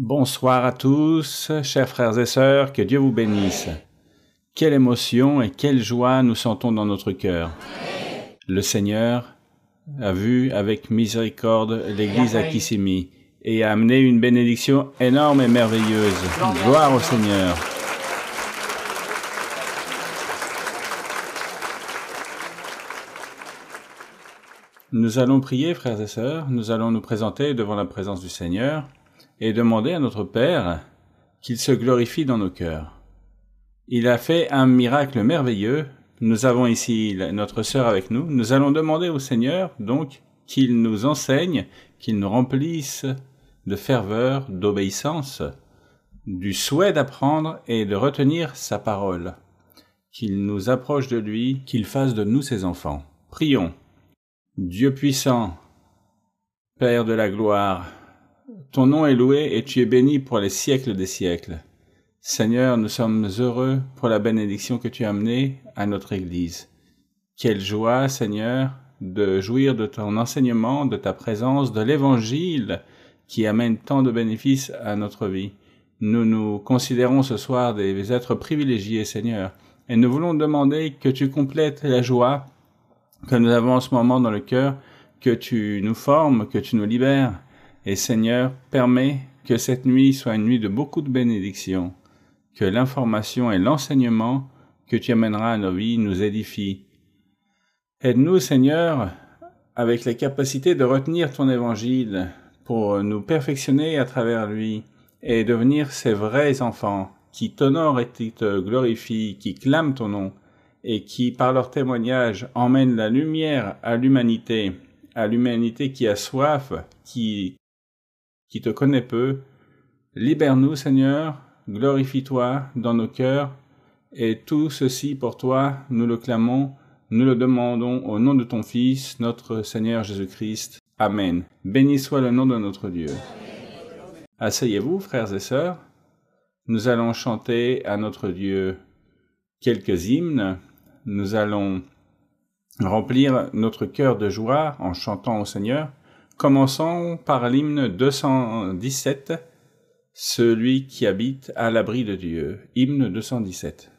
Bonsoir à tous, chers frères et sœurs, que Dieu vous bénisse. Quelle émotion et quelle joie nous sentons dans notre cœur. Le Seigneur a vu avec miséricorde l'Église à Kissimmee et a amené une bénédiction énorme et merveilleuse. Gloire au Seigneur. Nous allons prier, frères et sœurs, nous allons nous présenter devant la présence du Seigneur et demander à notre Père qu'il se glorifie dans nos cœurs. Il a fait un miracle merveilleux. Nous avons ici notre sœur avec nous. Nous allons demander au Seigneur, donc, qu'il nous enseigne, qu'il nous remplisse de ferveur, d'obéissance, du souhait d'apprendre et de retenir sa parole, qu'il nous approche de lui, qu'il fasse de nous ses enfants. Prions. Dieu puissant, Père de la gloire, ton nom est loué et tu es béni pour les siècles des siècles. Seigneur, nous sommes heureux pour la bénédiction que tu as amenée à notre Église. Quelle joie, Seigneur, de jouir de ton enseignement, de ta présence, de l'Évangile qui amène tant de bénéfices à notre vie. Nous nous considérons ce soir des êtres privilégiés, Seigneur, et nous voulons demander que tu complètes la joie que nous avons en ce moment dans le cœur, que tu nous formes, que tu nous libères, et Seigneur, permets que cette nuit soit une nuit de beaucoup de bénédictions, que l'information et l'enseignement que tu amèneras à nos vies nous édifient. Aide-nous, Seigneur, avec la capacité de retenir ton évangile pour nous perfectionner à travers lui et devenir ses vrais enfants qui t'honorent et qui te glorifient, qui clament ton nom et qui, par leur témoignage, emmènent la lumière à l'humanité, à l'humanité qui a soif, qui qui te connaît peu, libère-nous, Seigneur, glorifie-toi dans nos cœurs, et tout ceci pour toi, nous le clamons, nous le demandons au nom de ton Fils, notre Seigneur Jésus-Christ. Amen. Béni soit le nom de notre Dieu. Asseyez-vous, frères et sœurs. Nous allons chanter à notre Dieu quelques hymnes. Nous allons remplir notre cœur de joie en chantant au Seigneur. Commençons par l'hymne 217, Celui qui habite à l'abri de Dieu. Hymne 217.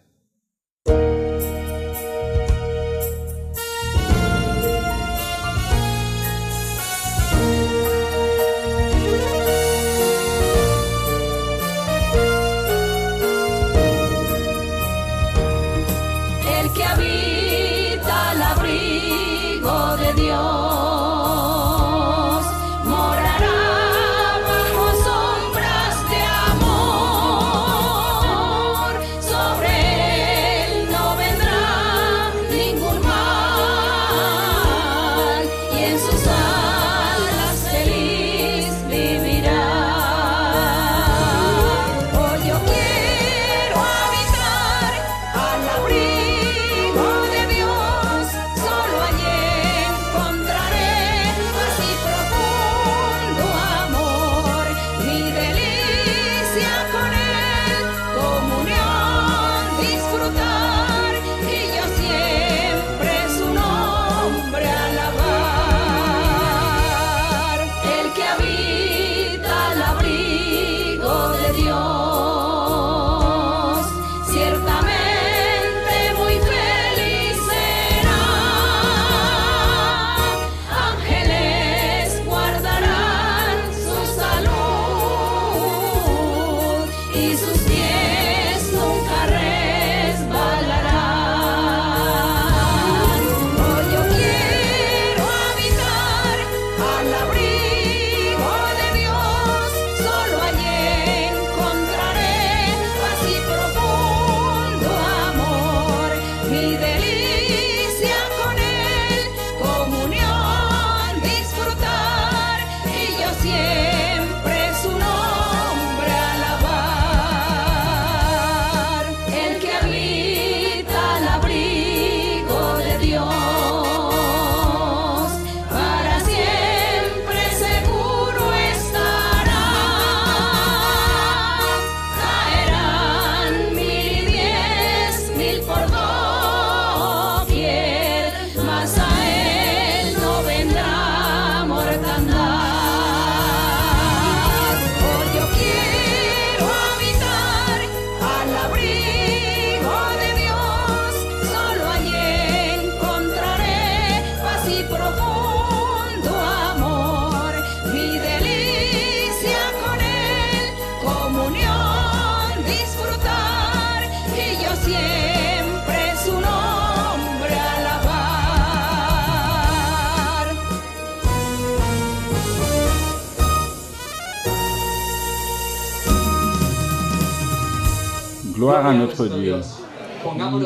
Gloire à notre Dieu.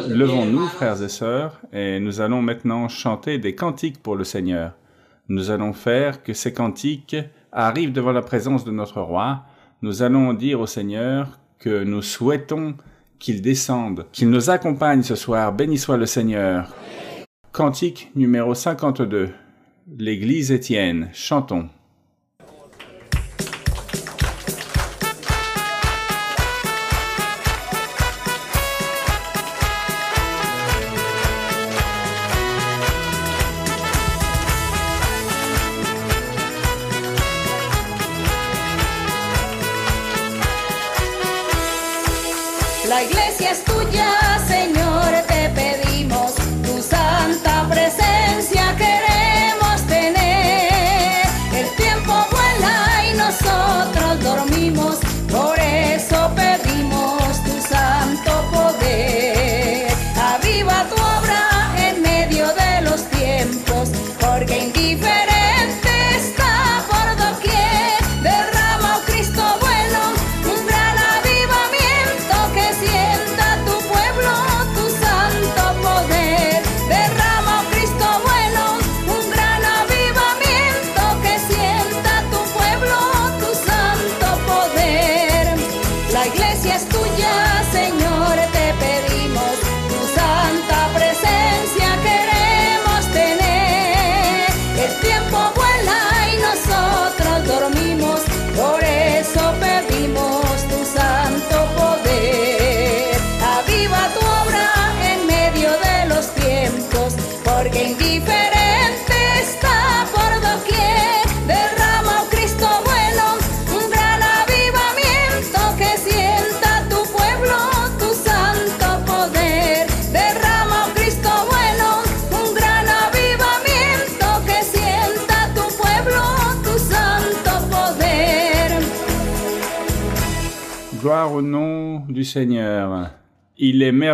Levons-nous, frères et sœurs, et nous allons maintenant chanter des cantiques pour le Seigneur. Nous allons faire que ces cantiques arrivent devant la présence de notre roi. Nous allons dire au Seigneur que nous souhaitons qu'il descende, qu'il nous accompagne ce soir. Béni soit le Seigneur. Cantique numéro 52. L'Église Étienne. Chantons.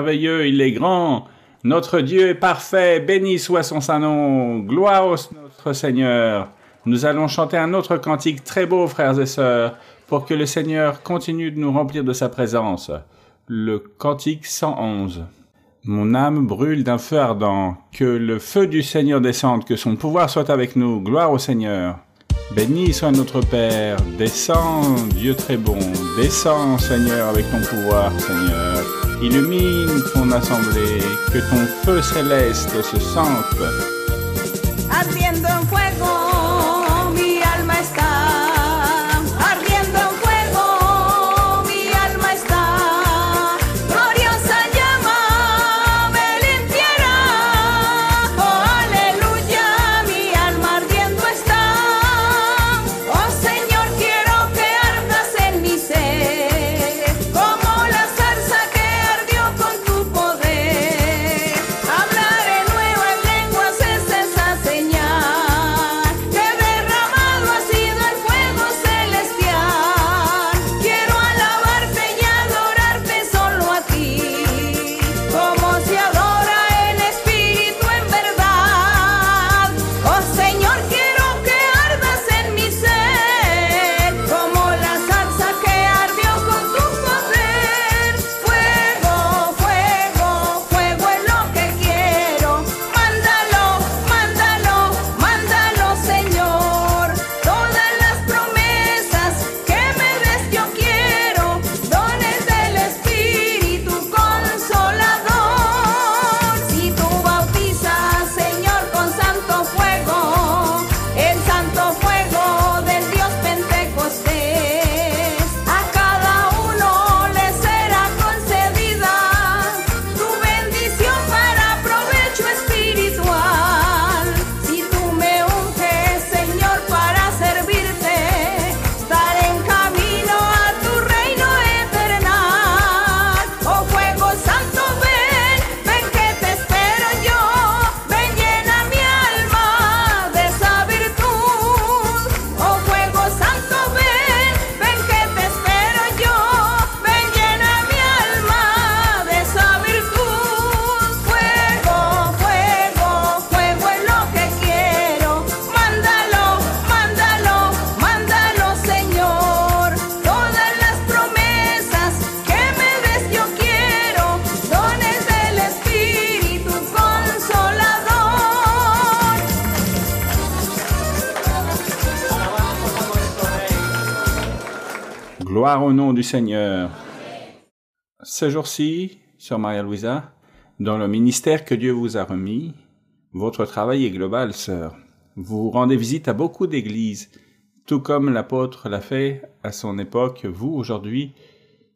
il est grand. Notre Dieu est parfait, béni soit son saint nom. Gloire au Seigneur. Nous allons chanter un autre cantique très beau, frères et sœurs, pour que le Seigneur continue de nous remplir de sa présence. Le cantique 111. Mon âme brûle d'un feu ardent. Que le feu du Seigneur descende, que son pouvoir soit avec nous. Gloire au Seigneur. Béni soit notre Père. Descends, Dieu très bon. Descends, Seigneur, avec ton pouvoir, Seigneur illumine ton assemblée, que ton feu céleste se sente Seigneur. Ce jour-ci, Sœur Maria-Louisa, dans le ministère que Dieu vous a remis, votre travail est global, Sœur. Vous rendez visite à beaucoup d'églises, tout comme l'apôtre l'a fait à son époque, vous aujourd'hui,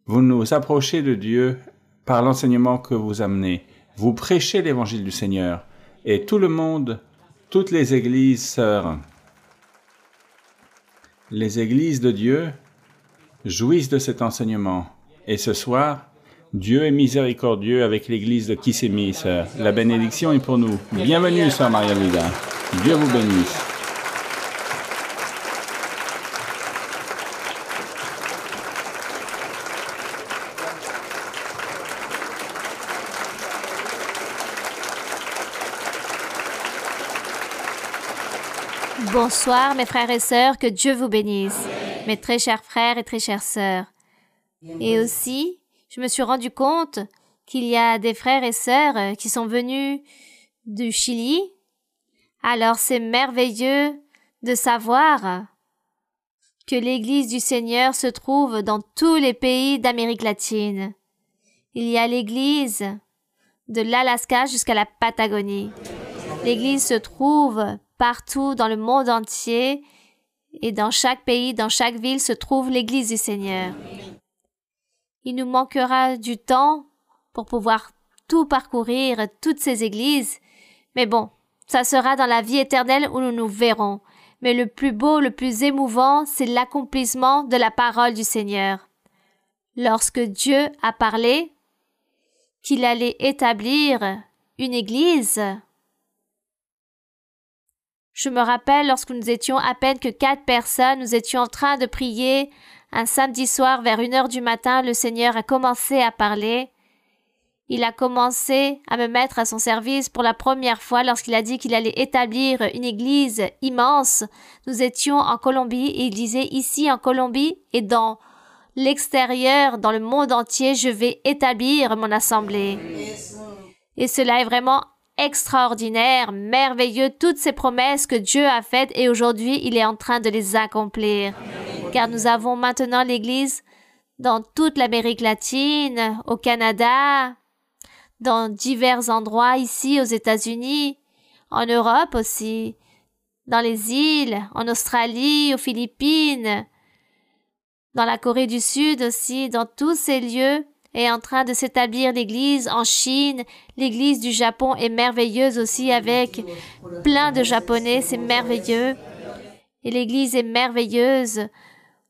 vous nous approchez de Dieu par l'enseignement que vous amenez. Vous prêchez l'évangile du Seigneur. Et tout le monde, toutes les églises, sœurs, les églises de Dieu jouissent de cet enseignement. Et ce soir, Dieu est miséricordieux avec l'Église de sœur. La bénédiction est pour nous. Bienvenue, Sœur Maria Vida. Dieu vous bénisse. Bonsoir mes frères et sœurs, que Dieu vous bénisse mes très chers frères et très chères sœurs. Et aussi, je me suis rendu compte qu'il y a des frères et sœurs euh, qui sont venus du Chili. Alors c'est merveilleux de savoir que l'Église du Seigneur se trouve dans tous les pays d'Amérique latine. Il y a l'Église de l'Alaska jusqu'à la Patagonie. L'Église se trouve partout dans le monde entier et dans chaque pays, dans chaque ville se trouve l'Église du Seigneur. Il nous manquera du temps pour pouvoir tout parcourir, toutes ces églises. Mais bon, ça sera dans la vie éternelle où nous nous verrons. Mais le plus beau, le plus émouvant, c'est l'accomplissement de la parole du Seigneur. Lorsque Dieu a parlé qu'il allait établir une église, je me rappelle lorsque nous étions à peine que quatre personnes, nous étions en train de prier. Un samedi soir, vers une heure du matin, le Seigneur a commencé à parler. Il a commencé à me mettre à son service pour la première fois lorsqu'il a dit qu'il allait établir une église immense. Nous étions en Colombie et il disait ici en Colombie et dans l'extérieur, dans le monde entier, je vais établir mon assemblée. Et cela est vraiment extraordinaire, merveilleux, toutes ces promesses que Dieu a faites et aujourd'hui il est en train de les accomplir. Car nous avons maintenant l'Église dans toute l'Amérique latine, au Canada, dans divers endroits ici aux États-Unis, en Europe aussi, dans les îles, en Australie, aux Philippines, dans la Corée du Sud aussi, dans tous ces lieux, est en train de s'établir l'église en Chine. L'église du Japon est merveilleuse aussi avec plein de Japonais. C'est merveilleux. Et l'église est merveilleuse.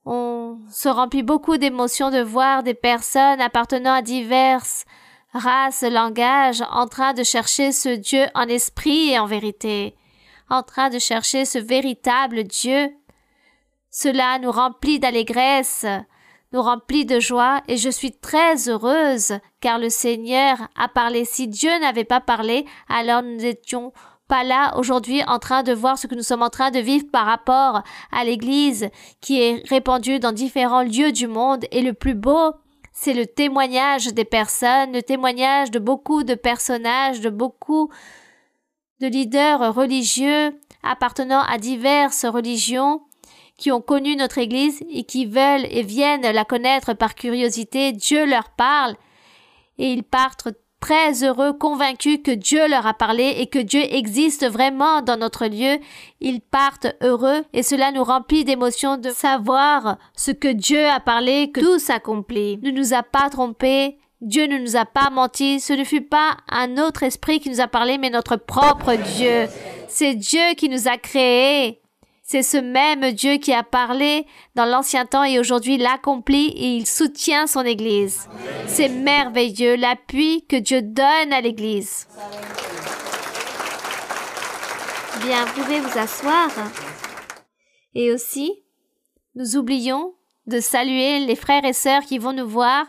On se remplit beaucoup d'émotions de voir des personnes appartenant à diverses races, langages, en train de chercher ce Dieu en esprit et en vérité, en train de chercher ce véritable Dieu. Cela nous remplit d'allégresse nous remplit de joie et je suis très heureuse car le Seigneur a parlé. Si Dieu n'avait pas parlé, alors nous n'étions pas là aujourd'hui en train de voir ce que nous sommes en train de vivre par rapport à l'Église qui est répandue dans différents lieux du monde et le plus beau c'est le témoignage des personnes, le témoignage de beaucoup de personnages, de beaucoup de leaders religieux appartenant à diverses religions qui ont connu notre Église et qui veulent et viennent la connaître par curiosité, Dieu leur parle et ils partent très heureux, convaincus que Dieu leur a parlé et que Dieu existe vraiment dans notre lieu. Ils partent heureux et cela nous remplit d'émotions de savoir ce que Dieu a parlé, que tout s'accomplit. Ne nous a pas trompés. Dieu ne nous a pas menti, ce ne fut pas un autre esprit qui nous a parlé, mais notre propre Dieu. C'est Dieu qui nous a créés. C'est ce même Dieu qui a parlé dans l'ancien temps et aujourd'hui l'accomplit et il soutient son Église. C'est merveilleux l'appui que Dieu donne à l'Église. Bien, vous pouvez vous asseoir. Et aussi, nous oublions de saluer les frères et sœurs qui vont nous voir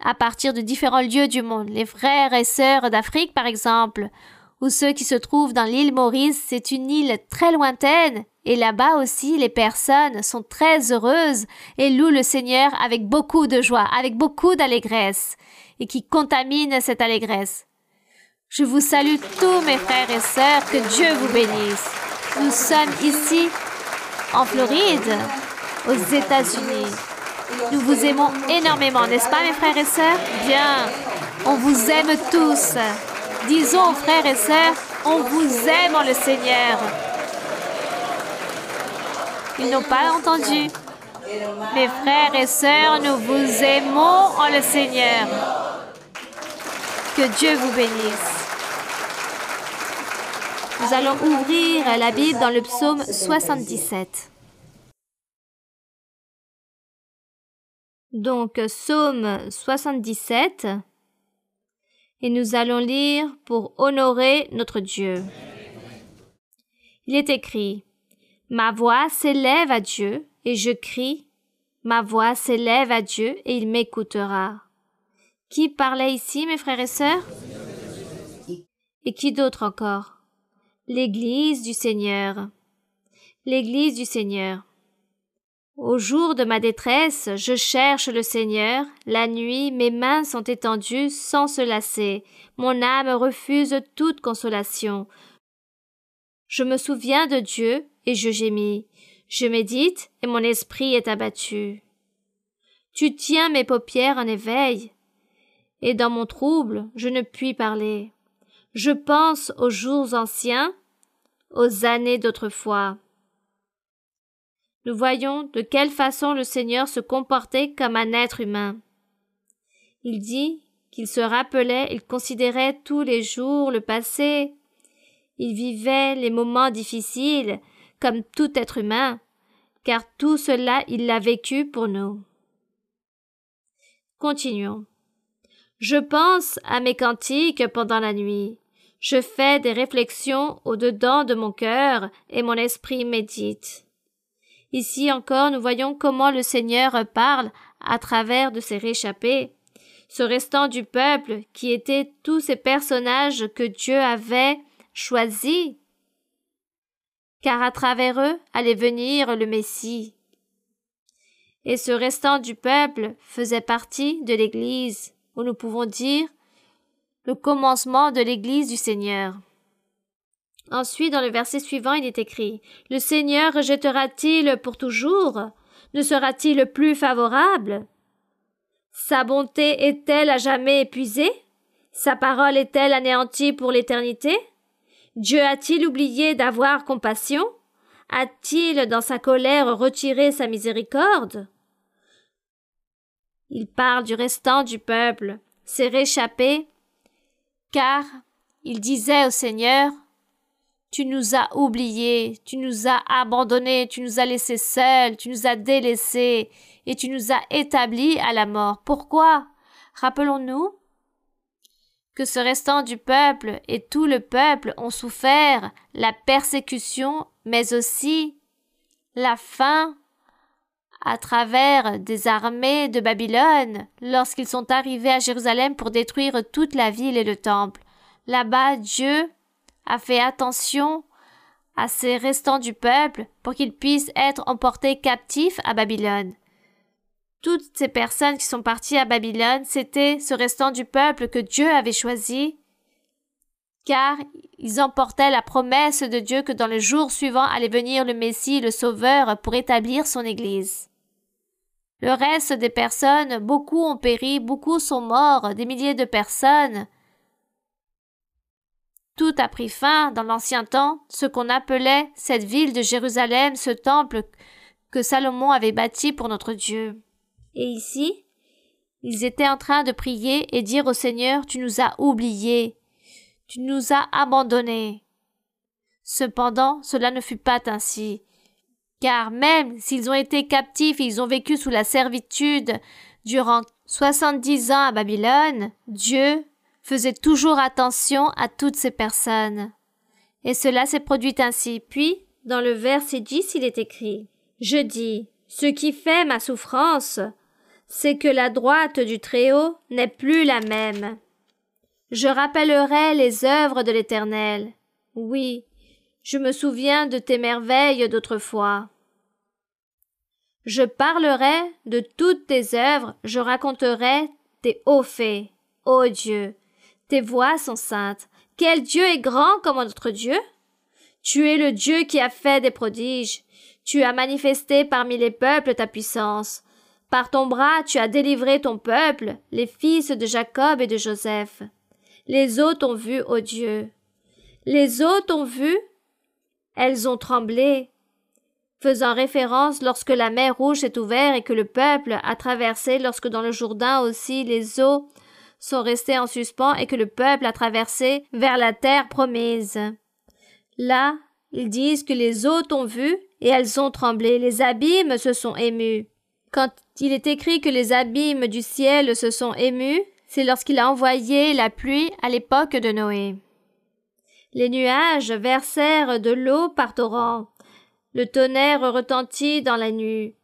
à partir de différents lieux du monde. Les frères et sœurs d'Afrique, par exemple, ou ceux qui se trouvent dans l'île Maurice, c'est une île très lointaine et là-bas aussi, les personnes sont très heureuses et louent le Seigneur avec beaucoup de joie, avec beaucoup d'allégresse, et qui contamine cette allégresse. Je vous salue tous mes frères et sœurs, que Dieu vous bénisse. Nous sommes ici, en Floride, aux États-Unis. Nous vous aimons énormément, n'est-ce pas mes frères et sœurs Bien, on vous aime tous. Disons frères et sœurs, on vous aime en le Seigneur. Ils n'ont pas entendu. Mes frères et sœurs, nous vous aimons en le Seigneur. Que Dieu vous bénisse. Nous allons ouvrir la Bible dans le psaume 77. Donc, psaume 77. Et nous allons lire pour honorer notre Dieu. Il est écrit Ma voix s'élève à Dieu, et je crie, ma voix s'élève à Dieu, et il m'écoutera. Qui parlait ici, mes frères et sœurs Et qui d'autre encore L'Église du Seigneur. L'Église du Seigneur. Au jour de ma détresse, je cherche le Seigneur. La nuit, mes mains sont étendues sans se lasser. Mon âme refuse toute consolation. Je me souviens de Dieu, et je gémis. Je médite et mon esprit est abattu. Tu tiens mes paupières en éveil, et dans mon trouble je ne puis parler. Je pense aux jours anciens, aux années d'autrefois. Nous voyons de quelle façon le Seigneur se comportait comme un être humain. Il dit qu'il se rappelait, il considérait tous les jours le passé. Il vivait les moments difficiles comme tout être humain, car tout cela il l'a vécu pour nous. Continuons. Je pense à mes cantiques pendant la nuit. Je fais des réflexions au dedans de mon cœur et mon esprit médite. Ici encore nous voyons comment le Seigneur parle à travers de ses réchappés, ce restant du peuple qui étaient tous ces personnages que Dieu avait choisis car à travers eux allait venir le Messie. Et ce restant du peuple faisait partie de l'Église, ou nous pouvons dire le commencement de l'Église du Seigneur. Ensuite, dans le verset suivant, il est écrit Le Seigneur rejettera-t-il pour toujours Ne sera-t-il plus favorable Sa bonté est-elle à jamais épuisée Sa parole est-elle anéantie pour l'éternité Dieu a-t-il oublié d'avoir compassion A-t-il dans sa colère retiré sa miséricorde Il parle du restant du peuple, s'est réchappé, car il disait au Seigneur, tu nous as oubliés, tu nous as abandonnés, tu nous as laissés seuls, tu nous as délaissés, et tu nous as établis à la mort. Pourquoi Rappelons-nous, que ce restant du peuple et tout le peuple ont souffert la persécution, mais aussi la faim à travers des armées de Babylone lorsqu'ils sont arrivés à Jérusalem pour détruire toute la ville et le temple. Là-bas, Dieu a fait attention à ces restants du peuple pour qu'ils puissent être emportés captifs à Babylone. Toutes ces personnes qui sont parties à Babylone, c'était ce restant du peuple que Dieu avait choisi, car ils emportaient la promesse de Dieu que dans le jour suivant allait venir le Messie, le Sauveur, pour établir son Église. Le reste des personnes, beaucoup ont péri, beaucoup sont morts, des milliers de personnes. Tout a pris fin dans l'ancien temps, ce qu'on appelait cette ville de Jérusalem, ce temple que Salomon avait bâti pour notre Dieu et ici, ils étaient en train de prier et dire au Seigneur, Tu nous as oubliés, tu nous as abandonnés. Cependant, cela ne fut pas ainsi, car même s'ils ont été captifs et ils ont vécu sous la servitude durant 70 ans à Babylone, Dieu faisait toujours attention à toutes ces personnes. Et cela s'est produit ainsi. Puis, dans le verset 10, il est écrit, Je dis, ce qui fait ma souffrance, c'est que la droite du Très-Haut n'est plus la même. Je rappellerai les œuvres de l'Éternel. Oui, je me souviens de tes merveilles d'autrefois. Je parlerai de toutes tes œuvres, je raconterai tes hauts faits. Ô Dieu, tes voix sont saintes. Quel Dieu est grand comme notre Dieu? Tu es le Dieu qui a fait des prodiges. Tu as manifesté parmi les peuples ta puissance. Par ton bras tu as délivré ton peuple, les fils de Jacob et de Joseph. Les eaux t'ont vu, ô Dieu. Les eaux t'ont vu, elles ont tremblé, faisant référence lorsque la mer rouge s'est ouverte et que le peuple a traversé, lorsque dans le Jourdain aussi les eaux sont restées en suspens et que le peuple a traversé vers la terre promise. Là, ils disent que les eaux t'ont vu et elles ont tremblé, les abîmes se sont émus. Quand il est écrit que les abîmes du ciel se sont émus, c'est lorsqu'il a envoyé la pluie à l'époque de Noé. Les nuages versèrent de l'eau par torrent. Le tonnerre retentit dans la nuit.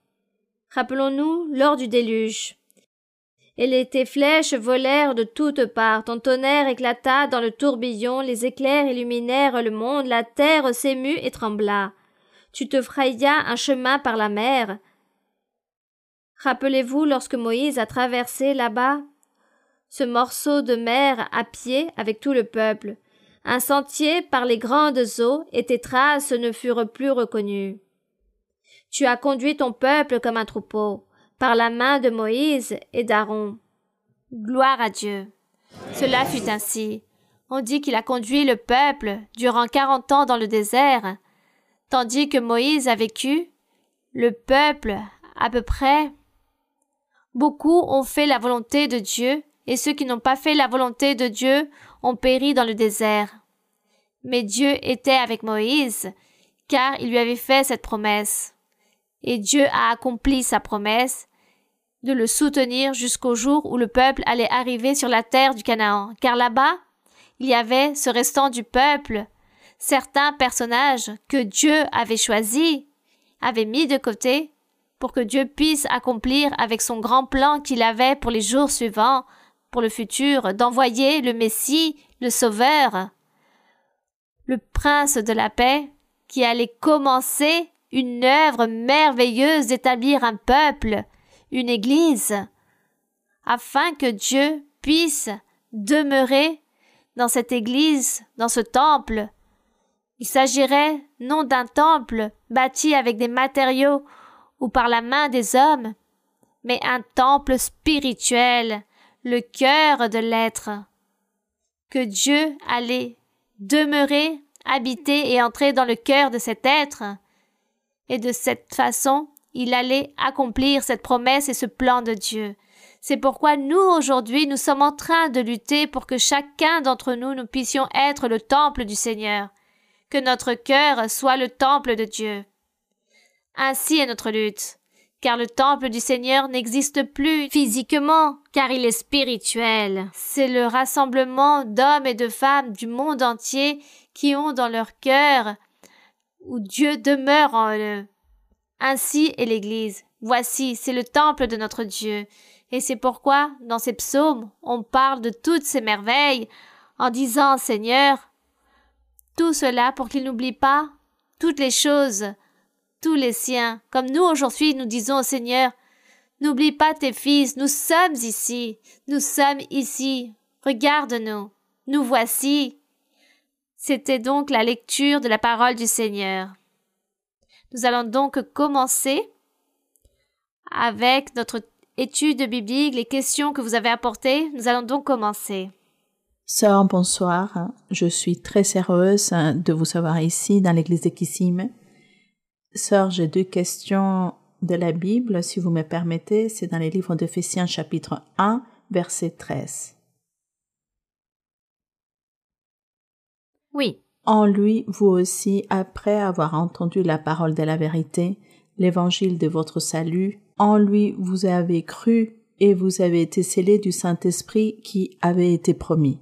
Rappelons-nous lors du déluge. Et les tes flèches volèrent de toutes parts. Ton tonnerre éclata dans le tourbillon. Les éclairs illuminèrent le monde. La terre s'émut et trembla. Tu te frayas un chemin par la mer. Rappelez-vous lorsque Moïse a traversé là-bas ce morceau de mer à pied avec tout le peuple. Un sentier par les grandes eaux et tes traces ne furent plus reconnues. Tu as conduit ton peuple comme un troupeau, par la main de Moïse et d'Aaron. Gloire à Dieu. Cela fut ainsi. On dit qu'il a conduit le peuple durant quarante ans dans le désert, tandis que Moïse a vécu, le peuple à peu près Beaucoup ont fait la volonté de Dieu, et ceux qui n'ont pas fait la volonté de Dieu ont péri dans le désert. Mais Dieu était avec Moïse, car il lui avait fait cette promesse. Et Dieu a accompli sa promesse de le soutenir jusqu'au jour où le peuple allait arriver sur la terre du Canaan, car là-bas, il y avait ce restant du peuple, certains personnages que Dieu avait choisis, avaient mis de côté pour que Dieu puisse accomplir avec son grand plan qu'il avait pour les jours suivants, pour le futur, d'envoyer le Messie, le Sauveur, le Prince de la paix, qui allait commencer une œuvre merveilleuse d'établir un peuple, une Église, afin que Dieu puisse demeurer dans cette Église, dans ce temple. Il s'agirait non d'un temple bâti avec des matériaux ou par la main des hommes, mais un temple spirituel, le cœur de l'être, que Dieu allait demeurer, habiter et entrer dans le cœur de cet être, et de cette façon, il allait accomplir cette promesse et ce plan de Dieu. C'est pourquoi nous, aujourd'hui, nous sommes en train de lutter pour que chacun d'entre nous, nous puissions être le temple du Seigneur, que notre cœur soit le temple de Dieu. Ainsi est notre lutte. Car le temple du Seigneur n'existe plus physiquement, car il est spirituel. C'est le rassemblement d'hommes et de femmes du monde entier qui ont dans leur cœur où Dieu demeure en eux. Ainsi est l'Église. Voici, c'est le temple de notre Dieu. Et c'est pourquoi, dans ces psaumes, on parle de toutes ces merveilles, en disant, Seigneur, tout cela pour qu'il n'oublie pas toutes les choses les siens, comme nous aujourd'hui nous disons au Seigneur, N'oublie pas tes fils, nous sommes ici, nous sommes ici, regarde-nous, nous voici. C'était donc la lecture de la parole du Seigneur. Nous allons donc commencer avec notre étude biblique, les questions que vous avez apportées. Nous allons donc commencer. Sœur, bonsoir. Je suis très heureuse de vous savoir ici dans l'église de Kissim. Sœur, j'ai deux questions de la Bible, si vous me permettez. C'est dans les livres d'Ephésiens, chapitre 1, verset 13. Oui. En lui, vous aussi, après avoir entendu la parole de la vérité, l'évangile de votre salut, en lui vous avez cru et vous avez été scellés du Saint-Esprit qui avait été promis.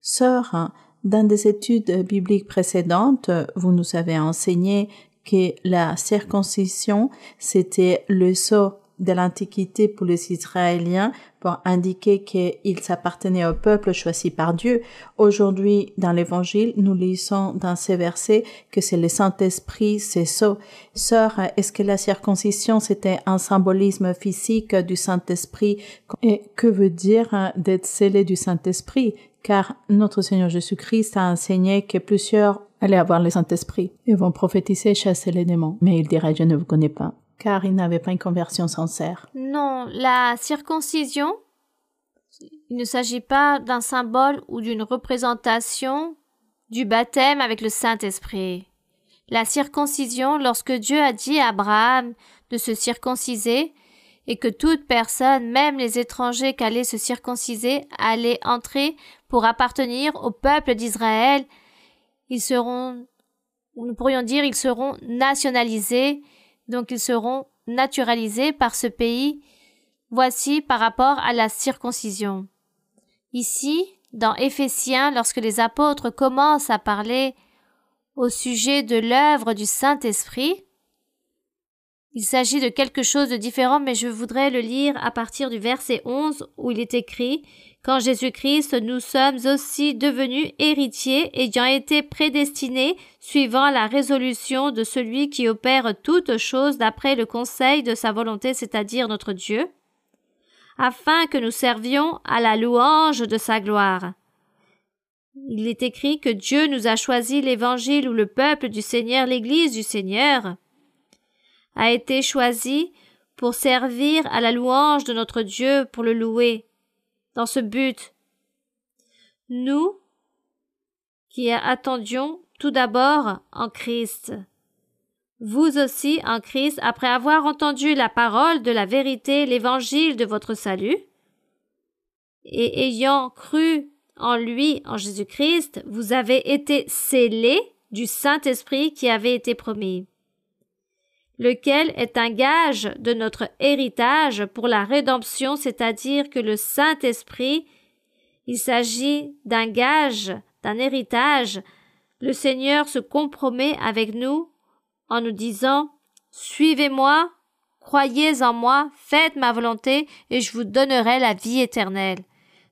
Sœur, hein, dans des études bibliques précédentes, vous nous avez enseigné que la circoncision, c'était le sceau de l'Antiquité pour les Israéliens pour indiquer qu'ils appartenaient au peuple choisi par Dieu. Aujourd'hui, dans l'Évangile, nous lisons dans ces versets que c'est le Saint-Esprit, c'est sceau. Sœur, est-ce que la circoncision, c'était un symbolisme physique du Saint-Esprit? Et que veut dire hein, d'être scellé du Saint-Esprit? Car notre Seigneur Jésus-Christ a enseigné que plusieurs allez avoir le Saint-Esprit, et vont prophétiser et chasser les démons. Mais il dirait, je ne vous connais pas, car il n'avait pas une conversion sincère. Non, la circoncision, il ne s'agit pas d'un symbole ou d'une représentation du baptême avec le Saint-Esprit. La circoncision, lorsque Dieu a dit à Abraham de se circonciser, et que toute personne, même les étrangers qui allaient se circonciser, allaient entrer pour appartenir au peuple d'Israël ils seront, nous pourrions dire, ils seront nationalisés, donc ils seront naturalisés par ce pays. Voici par rapport à la circoncision. Ici, dans Éphésiens, lorsque les apôtres commencent à parler au sujet de l'œuvre du Saint-Esprit, il s'agit de quelque chose de différent, mais je voudrais le lire à partir du verset 11 où il est écrit Jésus-Christ, nous sommes aussi devenus héritiers, ayant été prédestinés suivant la résolution de celui qui opère toutes choses d'après le conseil de sa volonté, c'est-à-dire notre Dieu, afin que nous servions à la louange de sa gloire. Il est écrit que Dieu nous a choisi l'Évangile ou le peuple du Seigneur, l'Église du Seigneur, a été choisi pour servir à la louange de notre Dieu, pour le louer dans ce but. Nous qui attendions tout d'abord en Christ. Vous aussi en Christ, après avoir entendu la parole de la vérité, l'évangile de votre salut, et ayant cru en lui, en Jésus-Christ, vous avez été scellés du Saint-Esprit qui avait été promis lequel est un gage de notre héritage pour la rédemption, c'est-à-dire que le Saint-Esprit, il s'agit d'un gage, d'un héritage. Le Seigneur se compromet avec nous en nous disant Suivez-moi, croyez en moi, faites ma volonté et je vous donnerai la vie éternelle.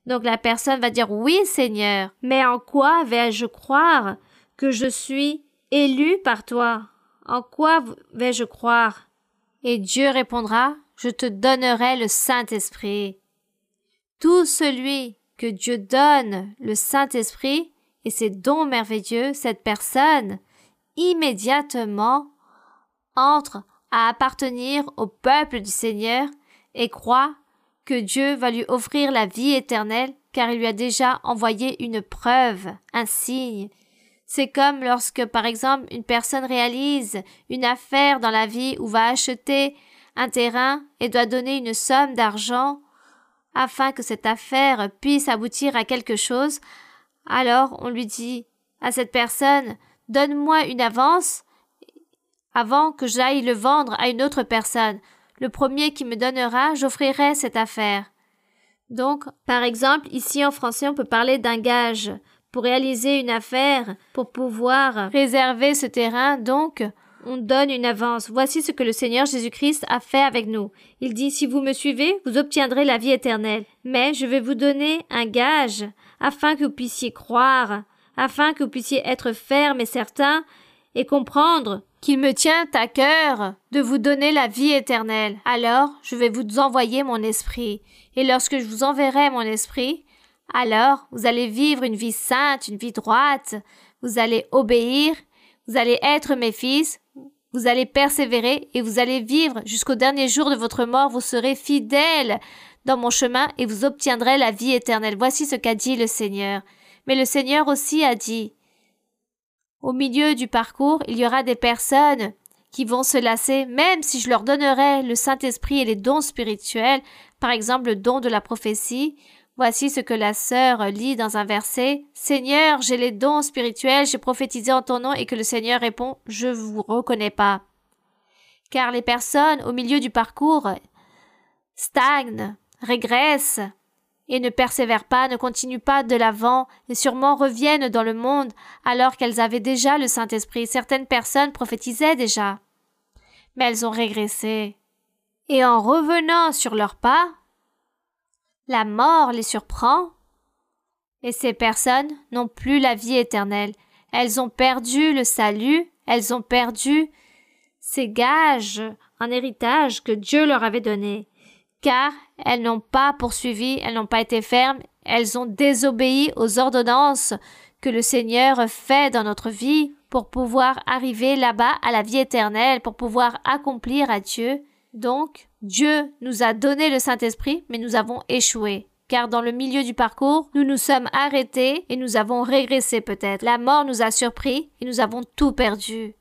Donc la personne va dire Oui, Seigneur, mais en quoi vais-je croire que je suis élu par toi? En quoi vais-je croire Et Dieu répondra, Je te donnerai le Saint-Esprit. Tout celui que Dieu donne le Saint-Esprit et ses dons merveilleux, cette personne, immédiatement, entre à appartenir au peuple du Seigneur et croit que Dieu va lui offrir la vie éternelle car il lui a déjà envoyé une preuve, un signe, c'est comme lorsque, par exemple, une personne réalise une affaire dans la vie ou va acheter un terrain et doit donner une somme d'argent afin que cette affaire puisse aboutir à quelque chose, alors on lui dit à cette personne Donne-moi une avance avant que j'aille le vendre à une autre personne. Le premier qui me donnera, j'offrirai cette affaire. Donc, par exemple, ici en français, on peut parler d'un gage pour réaliser une affaire, pour pouvoir réserver ce terrain. Donc, on donne une avance. Voici ce que le Seigneur Jésus-Christ a fait avec nous. Il dit, si vous me suivez, vous obtiendrez la vie éternelle. Mais je vais vous donner un gage, afin que vous puissiez croire, afin que vous puissiez être ferme et certain, et comprendre qu'il me tient à cœur de vous donner la vie éternelle. Alors, je vais vous envoyer mon esprit. Et lorsque je vous enverrai mon esprit, alors, vous allez vivre une vie sainte, une vie droite, vous allez obéir, vous allez être mes fils, vous allez persévérer et vous allez vivre jusqu'au dernier jour de votre mort, vous serez fidèles dans mon chemin et vous obtiendrez la vie éternelle. Voici ce qu'a dit le Seigneur. Mais le Seigneur aussi a dit, au milieu du parcours, il y aura des personnes qui vont se lasser, même si je leur donnerais le Saint-Esprit et les dons spirituels, par exemple le don de la prophétie, Voici ce que la sœur lit dans un verset. Seigneur, j'ai les dons spirituels, j'ai prophétisé en ton nom et que le Seigneur répond, je vous reconnais pas. Car les personnes au milieu du parcours stagnent, régressent et ne persévèrent pas, ne continuent pas de l'avant et sûrement reviennent dans le monde alors qu'elles avaient déjà le Saint-Esprit. Certaines personnes prophétisaient déjà. Mais elles ont régressé. Et en revenant sur leurs pas, la mort les surprend. Et ces personnes n'ont plus la vie éternelle. Elles ont perdu le salut, elles ont perdu ces gages, un héritage que Dieu leur avait donné. Car elles n'ont pas poursuivi, elles n'ont pas été fermes, elles ont désobéi aux ordonnances que le Seigneur fait dans notre vie pour pouvoir arriver là-bas à la vie éternelle, pour pouvoir accomplir à Dieu. Donc, Dieu nous a donné le Saint-Esprit, mais nous avons échoué. Car dans le milieu du parcours, nous nous sommes arrêtés et nous avons régressé peut-être. La mort nous a surpris et nous avons tout perdu.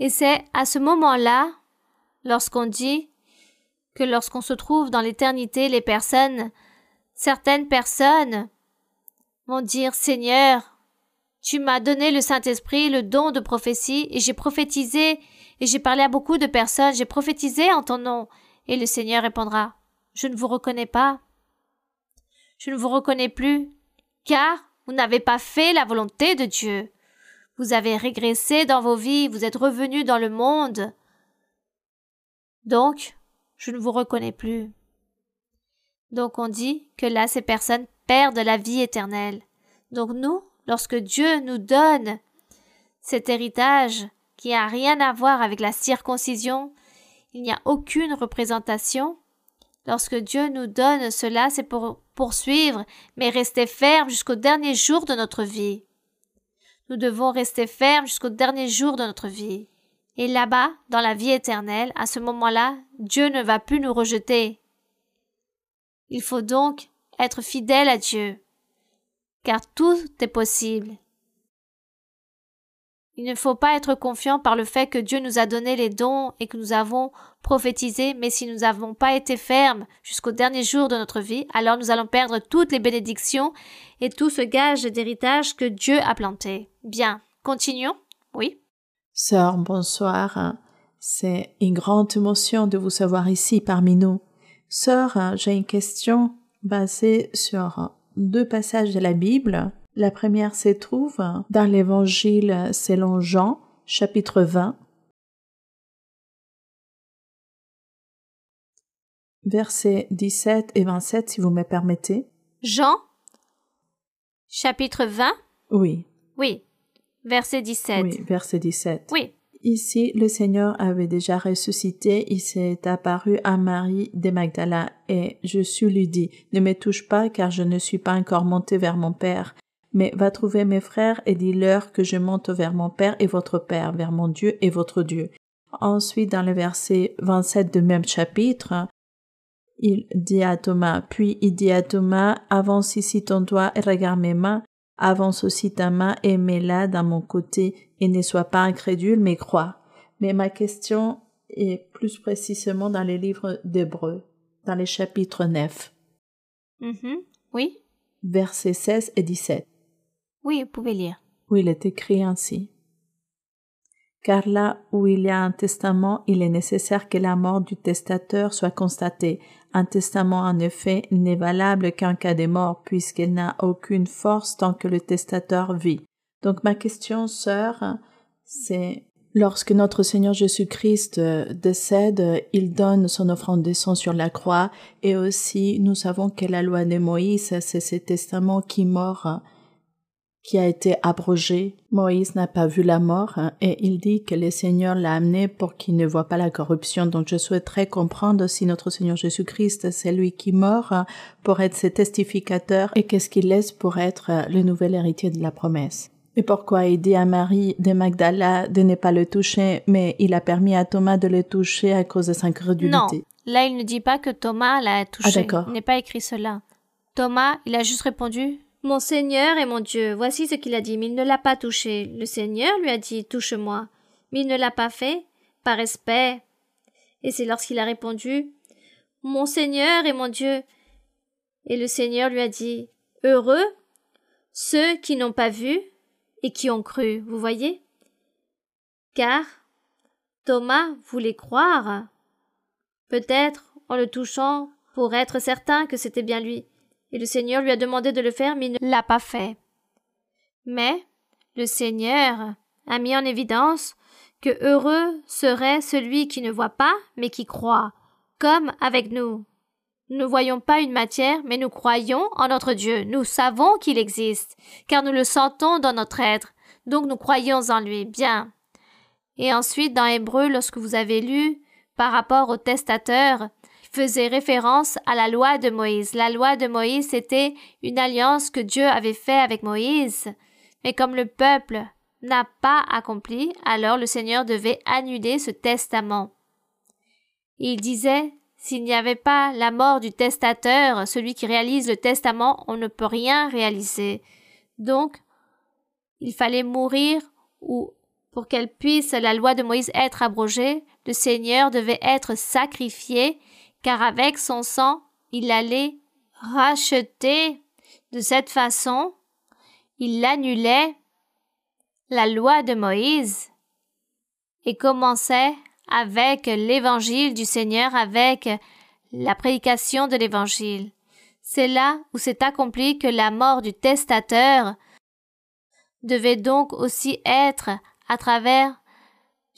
Et c'est à ce moment-là, lorsqu'on dit que lorsqu'on se trouve dans l'éternité, les personnes, certaines personnes vont dire Seigneur, tu m'as donné le Saint-Esprit, le don de prophétie, et j'ai prophétisé, et j'ai parlé à beaucoup de personnes, j'ai prophétisé en ton nom, et le Seigneur répondra, Je ne vous reconnais pas, je ne vous reconnais plus, car vous n'avez pas fait la volonté de Dieu. Vous avez régressé dans vos vies, vous êtes revenus dans le monde. Donc, je ne vous reconnais plus. Donc on dit que là, ces personnes perdent la vie éternelle. Donc nous, lorsque Dieu nous donne cet héritage qui n'a rien à voir avec la circoncision, il n'y a aucune représentation. Lorsque Dieu nous donne cela, c'est pour poursuivre, mais rester ferme jusqu'au dernier jour de notre vie. Nous devons rester ferme jusqu'au dernier jour de notre vie. Et là-bas, dans la vie éternelle, à ce moment-là, Dieu ne va plus nous rejeter. Il faut donc être fidèle à Dieu, car tout est possible. Il ne faut pas être confiant par le fait que Dieu nous a donné les dons et que nous avons prophétisé, mais si nous n'avons pas été fermes jusqu'au dernier jour de notre vie, alors nous allons perdre toutes les bénédictions et tout ce gage d'héritage que Dieu a planté. Bien, continuons. Oui. Sœur, bonsoir. C'est une grande émotion de vous savoir ici parmi nous. Sœur, j'ai une question basée sur deux passages de la Bible la première se trouve dans l'Évangile selon Jean, chapitre 20, versets 17 et 27, si vous me permettez. Jean, chapitre 20 Oui. Oui, verset 17. Oui, verset 17. Oui. Ici, le Seigneur avait déjà ressuscité, il s'est apparu à Marie des Magdala, et je suis lui dit, ne me touche pas, car je ne suis pas encore monté vers mon Père, mais va trouver mes frères et dis-leur que je monte vers mon Père et votre Père, vers mon Dieu et votre Dieu. Ensuite, dans le verset 27 du même chapitre, il dit à Thomas, puis il dit à Thomas, avance ici ton doigt et regarde mes mains, avance aussi ta main et mets-la dans mon côté, et ne sois pas incrédule, mais crois. Mais ma question est plus précisément dans les livres d'Hébreu, dans les chapitres 9. Mm-hmm. Oui. Versets 16 et 17. Oui, vous pouvez lire. Oui, il est écrit ainsi. Car là où il y a un testament, il est nécessaire que la mort du testateur soit constatée. Un testament, en effet, n'est valable qu'en cas de mort, puisqu'il n'a aucune force tant que le testateur vit. Donc ma question, sœur, c'est Lorsque notre Seigneur Jésus-Christ euh, décède, il donne son offrande de sang sur la croix et aussi nous savons que la loi de Moïse, c'est ce testament qui mort qui a été abrogé. Moïse n'a pas vu la mort hein, et il dit que le Seigneur l'a amené pour qu'il ne voit pas la corruption. Donc je souhaiterais comprendre si notre Seigneur Jésus-Christ, c'est lui qui mort hein, pour être ses testificateurs et qu'est-ce qu'il laisse pour être euh, le nouvel héritier de la promesse. Et pourquoi il dit à Marie de Magdala de ne pas le toucher, mais il a permis à Thomas de le toucher à cause de sa crédulité. Non, là il ne dit pas que Thomas l'a ah, touché. Ah, il n'est pas écrit cela. Thomas, il a juste répondu mon Seigneur et mon Dieu, voici ce qu'il a dit, mais il ne l'a pas touché. Le Seigneur lui a dit, touche-moi, mais il ne l'a pas fait, par respect. Et c'est lorsqu'il a répondu, Mon Seigneur et mon Dieu. Et le Seigneur lui a dit, Heureux ceux qui n'ont pas vu et qui ont cru, vous voyez? Car Thomas voulait croire, peut-être en le touchant pour être certain que c'était bien lui et le Seigneur lui a demandé de le faire, mais il ne l'a pas fait. Mais le Seigneur a mis en évidence que heureux serait celui qui ne voit pas, mais qui croit, comme avec nous. Nous ne voyons pas une matière, mais nous croyons en notre Dieu. Nous savons qu'il existe, car nous le sentons dans notre être. Donc nous croyons en lui. Bien. Et ensuite, dans Hébreu, lorsque vous avez lu par rapport au testateur, faisait référence à la loi de Moïse. La loi de Moïse, était une alliance que Dieu avait faite avec Moïse. Mais comme le peuple n'a pas accompli, alors le Seigneur devait annuler ce testament. Il disait, s'il n'y avait pas la mort du testateur, celui qui réalise le testament, on ne peut rien réaliser. Donc, il fallait mourir ou pour qu'elle puisse la loi de Moïse être abrogée, le Seigneur devait être sacrifié car avec son sang, il allait racheter. De cette façon, il annulait la loi de Moïse et commençait avec l'évangile du Seigneur, avec la prédication de l'évangile. C'est là où s'est accompli que la mort du testateur devait donc aussi être à travers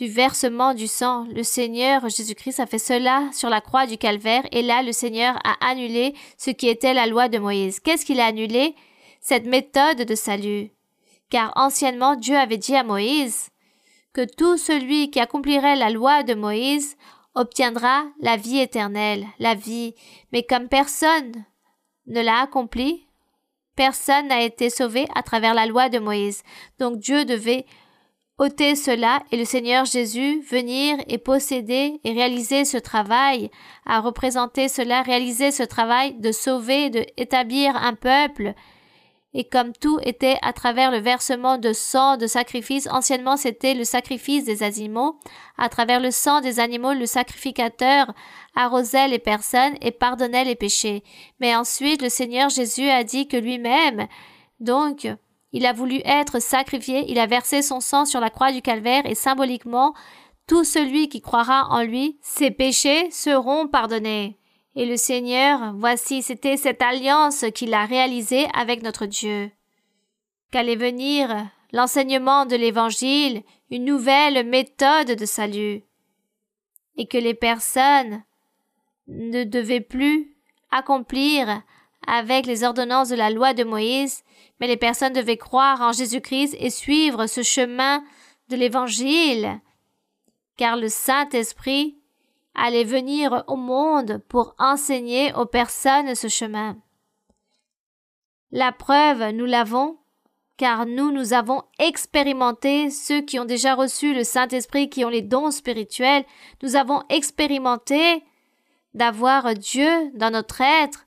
du versement du sang. Le Seigneur Jésus-Christ a fait cela sur la croix du calvaire et là le Seigneur a annulé ce qui était la loi de Moïse. Qu'est-ce qu'il a annulé? Cette méthode de salut. Car anciennement Dieu avait dit à Moïse que tout celui qui accomplirait la loi de Moïse obtiendra la vie éternelle, la vie. Mais comme personne ne l'a accompli, personne n'a été sauvé à travers la loi de Moïse. Donc Dieu devait ôter cela et le Seigneur Jésus venir et posséder et réaliser ce travail, à représenter cela, réaliser ce travail de sauver, de établir un peuple. Et comme tout était à travers le versement de sang de sacrifice, anciennement c'était le sacrifice des animaux, à travers le sang des animaux, le sacrificateur arrosait les personnes et pardonnait les péchés. Mais ensuite le Seigneur Jésus a dit que lui-même, donc, il a voulu être sacrifié, il a versé son sang sur la croix du calvaire et symboliquement, tout celui qui croira en lui, ses péchés seront pardonnés. Et le Seigneur, voici, c'était cette alliance qu'il a réalisée avec notre Dieu. Qu'allait venir l'enseignement de l'Évangile, une nouvelle méthode de salut, et que les personnes ne devaient plus accomplir avec les ordonnances de la loi de Moïse, mais les personnes devaient croire en Jésus-Christ et suivre ce chemin de l'Évangile, car le Saint-Esprit allait venir au monde pour enseigner aux personnes ce chemin. La preuve, nous l'avons, car nous, nous avons expérimenté ceux qui ont déjà reçu le Saint-Esprit, qui ont les dons spirituels, nous avons expérimenté d'avoir Dieu dans notre être.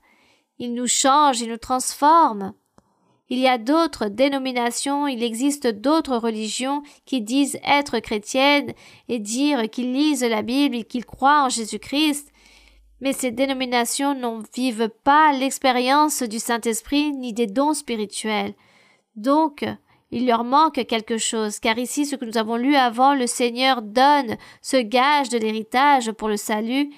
Il nous change, il nous transforme. Il y a d'autres dénominations, il existe d'autres religions qui disent être chrétiennes et dire qu'ils lisent la Bible et qu'ils croient en Jésus-Christ. Mais ces dénominations n'en vivent pas l'expérience du Saint-Esprit ni des dons spirituels. Donc, il leur manque quelque chose, car ici ce que nous avons lu avant, le Seigneur donne ce gage de l'héritage pour le salut,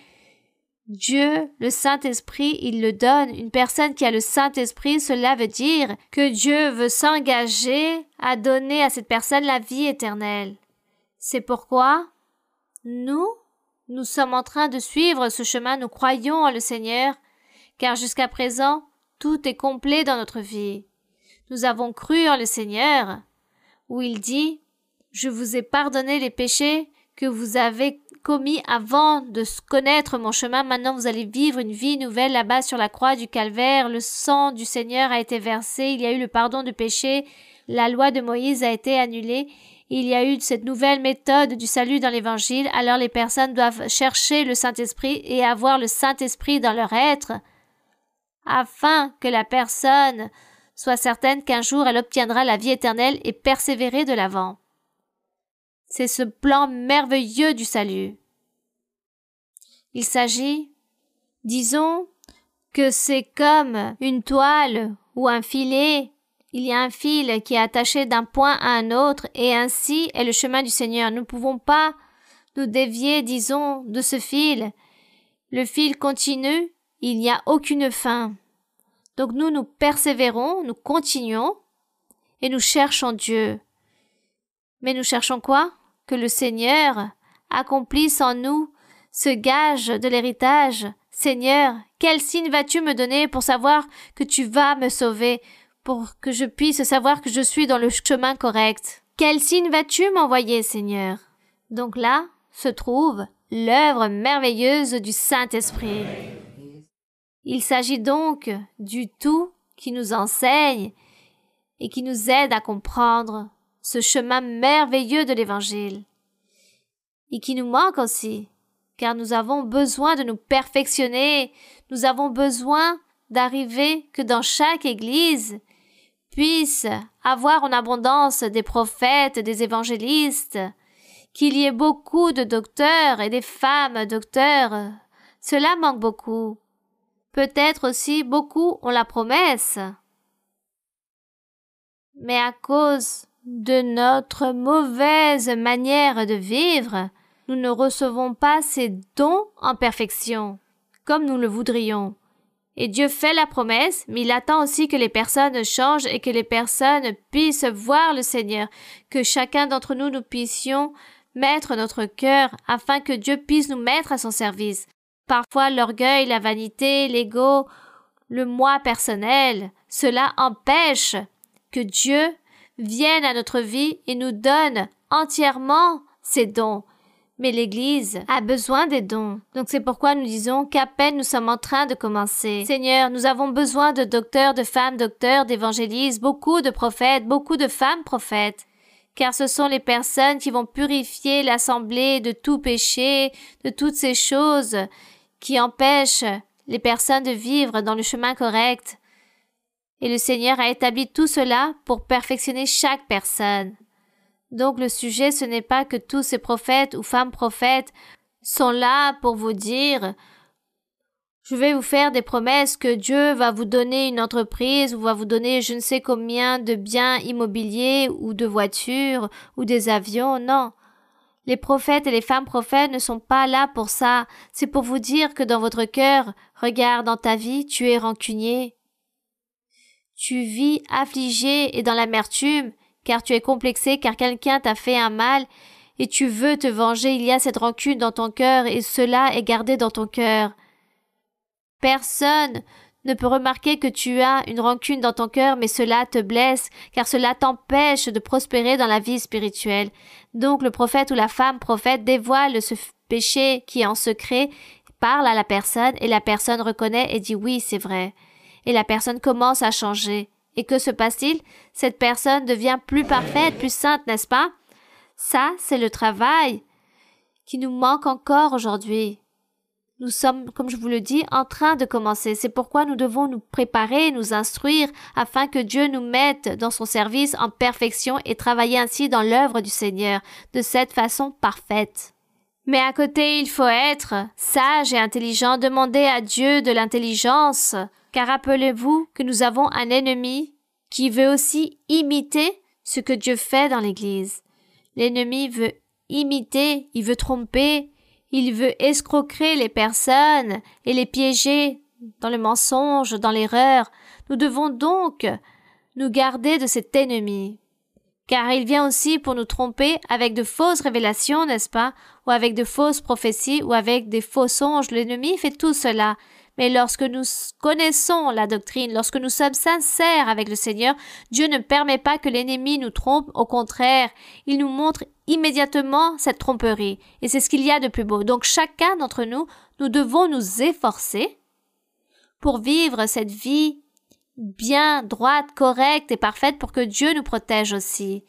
Dieu, le Saint-Esprit, il le donne. Une personne qui a le Saint-Esprit, cela veut dire que Dieu veut s'engager à donner à cette personne la vie éternelle. C'est pourquoi nous, nous sommes en train de suivre ce chemin, nous croyons en le Seigneur, car jusqu'à présent, tout est complet dans notre vie. Nous avons cru en le Seigneur, où il dit, Je vous ai pardonné les péchés, que vous avez commis avant de connaître mon chemin. Maintenant, vous allez vivre une vie nouvelle là-bas sur la croix du Calvaire. Le sang du Seigneur a été versé. Il y a eu le pardon de péché. La loi de Moïse a été annulée. Il y a eu cette nouvelle méthode du salut dans l'Évangile. Alors les personnes doivent chercher le Saint-Esprit et avoir le Saint-Esprit dans leur être afin que la personne soit certaine qu'un jour elle obtiendra la vie éternelle et persévérer de l'avant. C'est ce plan merveilleux du salut. Il s'agit, disons, que c'est comme une toile ou un filet. Il y a un fil qui est attaché d'un point à un autre et ainsi est le chemin du Seigneur. Nous ne pouvons pas nous dévier, disons, de ce fil. Le fil continue, il n'y a aucune fin. Donc nous, nous persévérons, nous continuons et nous cherchons Dieu. Mais nous cherchons quoi Que le Seigneur accomplisse en nous ce gage de l'héritage. Seigneur, quel signe vas-tu me donner pour savoir que tu vas me sauver, pour que je puisse savoir que je suis dans le chemin correct Quel signe vas-tu m'envoyer, Seigneur Donc là se trouve l'œuvre merveilleuse du Saint-Esprit. Il s'agit donc du tout qui nous enseigne et qui nous aide à comprendre ce chemin merveilleux de l'Évangile, et qui nous manque aussi, car nous avons besoin de nous perfectionner, nous avons besoin d'arriver que dans chaque Église puisse avoir en abondance des prophètes, des évangélistes, qu'il y ait beaucoup de docteurs et des femmes docteurs. Cela manque beaucoup. Peut-être aussi beaucoup ont la promesse. Mais à cause de notre mauvaise manière de vivre, nous ne recevons pas ces dons en perfection, comme nous le voudrions. Et Dieu fait la promesse, mais il attend aussi que les personnes changent et que les personnes puissent voir le Seigneur, que chacun d'entre nous nous puissions mettre notre cœur afin que Dieu puisse nous mettre à son service. Parfois l'orgueil, la vanité, l'ego, le moi personnel, cela empêche que Dieu viennent à notre vie et nous donnent entièrement ces dons. Mais l'Église a besoin des dons. Donc c'est pourquoi nous disons qu'à peine nous sommes en train de commencer. Seigneur, nous avons besoin de docteurs, de femmes docteurs, d'évangélistes, beaucoup de prophètes, beaucoup de femmes prophètes. Car ce sont les personnes qui vont purifier l'assemblée de tout péché, de toutes ces choses qui empêchent les personnes de vivre dans le chemin correct. Et le Seigneur a établi tout cela pour perfectionner chaque personne. Donc le sujet, ce n'est pas que tous ces prophètes ou femmes prophètes sont là pour vous dire je vais vous faire des promesses que Dieu va vous donner une entreprise ou va vous donner je ne sais combien de biens immobiliers ou de voitures ou des avions. Non. Les prophètes et les femmes prophètes ne sont pas là pour ça. C'est pour vous dire que dans votre cœur, regarde, dans ta vie, tu es rancunier. Tu vis affligé et dans l'amertume, car tu es complexé, car quelqu'un t'a fait un mal, et tu veux te venger, il y a cette rancune dans ton cœur, et cela est gardé dans ton cœur. Personne ne peut remarquer que tu as une rancune dans ton cœur, mais cela te blesse, car cela t'empêche de prospérer dans la vie spirituelle. Donc le prophète ou la femme prophète dévoile ce péché qui est en secret, parle à la personne, et la personne reconnaît et dit oui, c'est vrai et la personne commence à changer. Et que se passe-t-il Cette personne devient plus parfaite, plus sainte, n'est-ce pas Ça, c'est le travail qui nous manque encore aujourd'hui. Nous sommes, comme je vous le dis, en train de commencer. C'est pourquoi nous devons nous préparer, nous instruire, afin que Dieu nous mette dans son service en perfection et travailler ainsi dans l'œuvre du Seigneur, de cette façon parfaite. Mais à côté, il faut être sage et intelligent, demander à Dieu de l'intelligence car rappelez-vous que nous avons un ennemi qui veut aussi imiter ce que Dieu fait dans l'Église. L'ennemi veut imiter, il veut tromper, il veut escroquer les personnes et les piéger dans le mensonge, dans l'erreur. Nous devons donc nous garder de cet ennemi. Car il vient aussi pour nous tromper avec de fausses révélations, n'est-ce pas? Ou avec de fausses prophéties, ou avec des faux songes. L'ennemi fait tout cela. Mais lorsque nous connaissons la doctrine, lorsque nous sommes sincères avec le Seigneur, Dieu ne permet pas que l'ennemi nous trompe. Au contraire, il nous montre immédiatement cette tromperie. Et c'est ce qu'il y a de plus beau. Donc chacun d'entre nous, nous devons nous efforcer pour vivre cette vie bien droite, correcte et parfaite pour que Dieu nous protège aussi.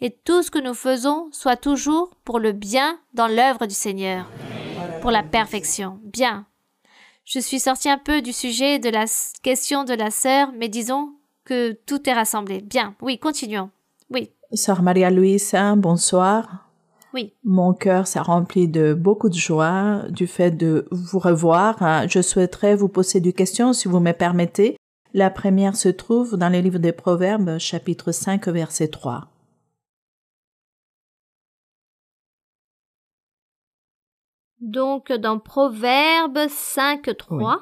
Et tout ce que nous faisons soit toujours pour le bien dans l'œuvre du Seigneur, pour la perfection. Bien. Je suis sortie un peu du sujet de la question de la sœur, mais disons que tout est rassemblé. Bien, oui, continuons. Oui. Sœur Maria louise hein, bonsoir. Oui. Mon cœur s'est rempli de beaucoup de joie du fait de vous revoir. Hein. Je souhaiterais vous poser des questions si vous me permettez. La première se trouve dans le livre des Proverbes, chapitre 5, verset 3. Donc dans Proverbe 5.3,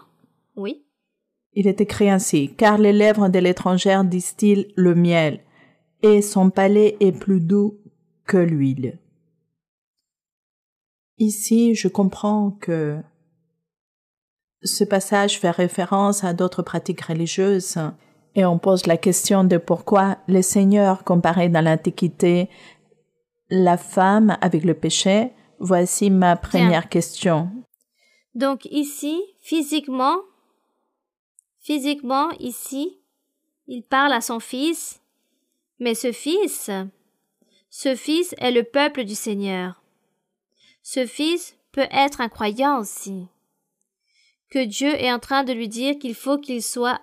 oui. Il est écrit ainsi, car les lèvres de l'étrangère distillent le miel, et son palais est plus doux que l'huile. Ici, je comprends que ce passage fait référence à d'autres pratiques religieuses et on pose la question de pourquoi le Seigneur comparait dans l'Antiquité la femme avec le péché Voici ma première question. Donc ici, physiquement, physiquement ici, il parle à son fils, mais ce fils, ce fils est le peuple du Seigneur. Ce fils peut être un croyant aussi. Que Dieu est en train de lui dire qu'il faut qu'il soit